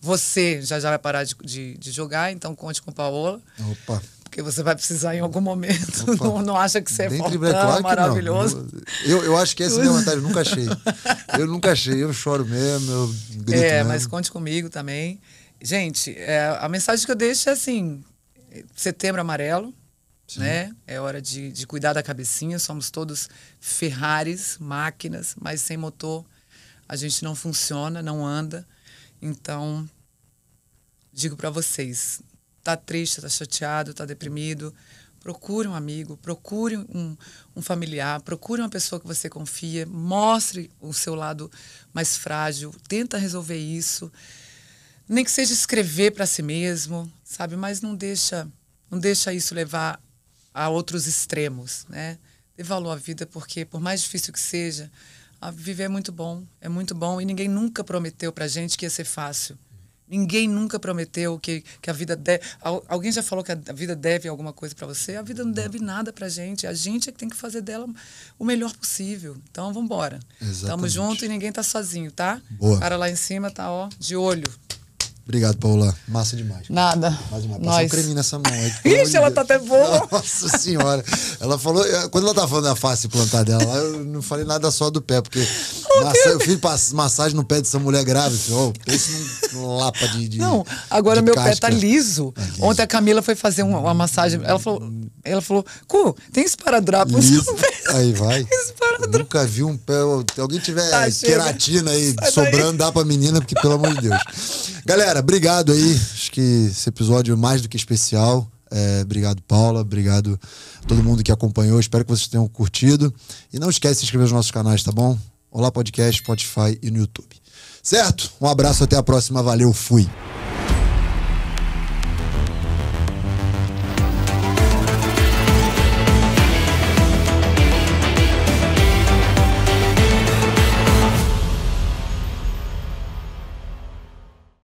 Speaker 2: Você já já vai parar de, de, de jogar, então conte com Paola. Opa porque você vai precisar em algum momento. não, não acha que você é fortão, é claro maravilhoso?
Speaker 1: Eu, eu acho que esse é meu eu nunca achei. Eu nunca achei, eu choro mesmo, eu grito É, mesmo. mas
Speaker 2: conte comigo também. Gente, é, a mensagem que eu deixo é assim, setembro amarelo, Sim. né? É hora de, de cuidar da cabecinha. Somos todos Ferraris, máquinas, mas sem motor a gente não funciona, não anda. Então, digo para vocês, tá triste, tá chateado, tá deprimido, procure um amigo, procure um, um familiar, procure uma pessoa que você confia, mostre o seu lado mais frágil, tenta resolver isso. Nem que seja escrever para si mesmo, sabe? Mas não deixa, não deixa isso levar a outros extremos, né? Dê valor à vida porque por mais difícil que seja, a viver é muito bom, é muito bom e ninguém nunca prometeu pra gente que ia ser fácil. Ninguém nunca prometeu que, que a vida deve. Alguém já falou que a vida deve alguma coisa para você? A vida não deve nada para gente. A gente é que tem que fazer dela o melhor possível. Então, vamos embora. Estamos juntos e ninguém tá sozinho, tá? Boa. O cara lá em cima tá, ó, de olho.
Speaker 1: Obrigado, Paula. Massa demais.
Speaker 2: Nada. Mais uma Passa um creme nessa mão. Aí, Ixi, ela tá até
Speaker 1: boa. Nossa senhora. Ela falou... Eh, quando ela tava falando da face plantar dela, eu não falei nada só do pé, porque oh, massa, eu fiz massagem no pé dessa mulher grave. Falei, oh, pensa num lapa de, de Não, agora de meu casca. pé tá liso. Tá
Speaker 2: liso. Ontem a Camila foi fazer uma, uma massagem. Ela falou... Ela falou, Cu, tem esparadrapo no seu pé.
Speaker 1: Aí vai. esparadrapo. Nunca vi um pé... Se alguém tiver tá, né? queratina aí Sai sobrando, daí. dá pra menina, porque pelo amor de Deus. Galera, obrigado aí. Acho que esse episódio é mais do que especial. É, obrigado, Paula. Obrigado a todo mundo que acompanhou. Espero que vocês tenham curtido. E não esquece de se inscrever nos nossos canais, tá bom? Olá Podcast, Spotify e no YouTube. Certo? Um abraço, até a próxima. Valeu, fui.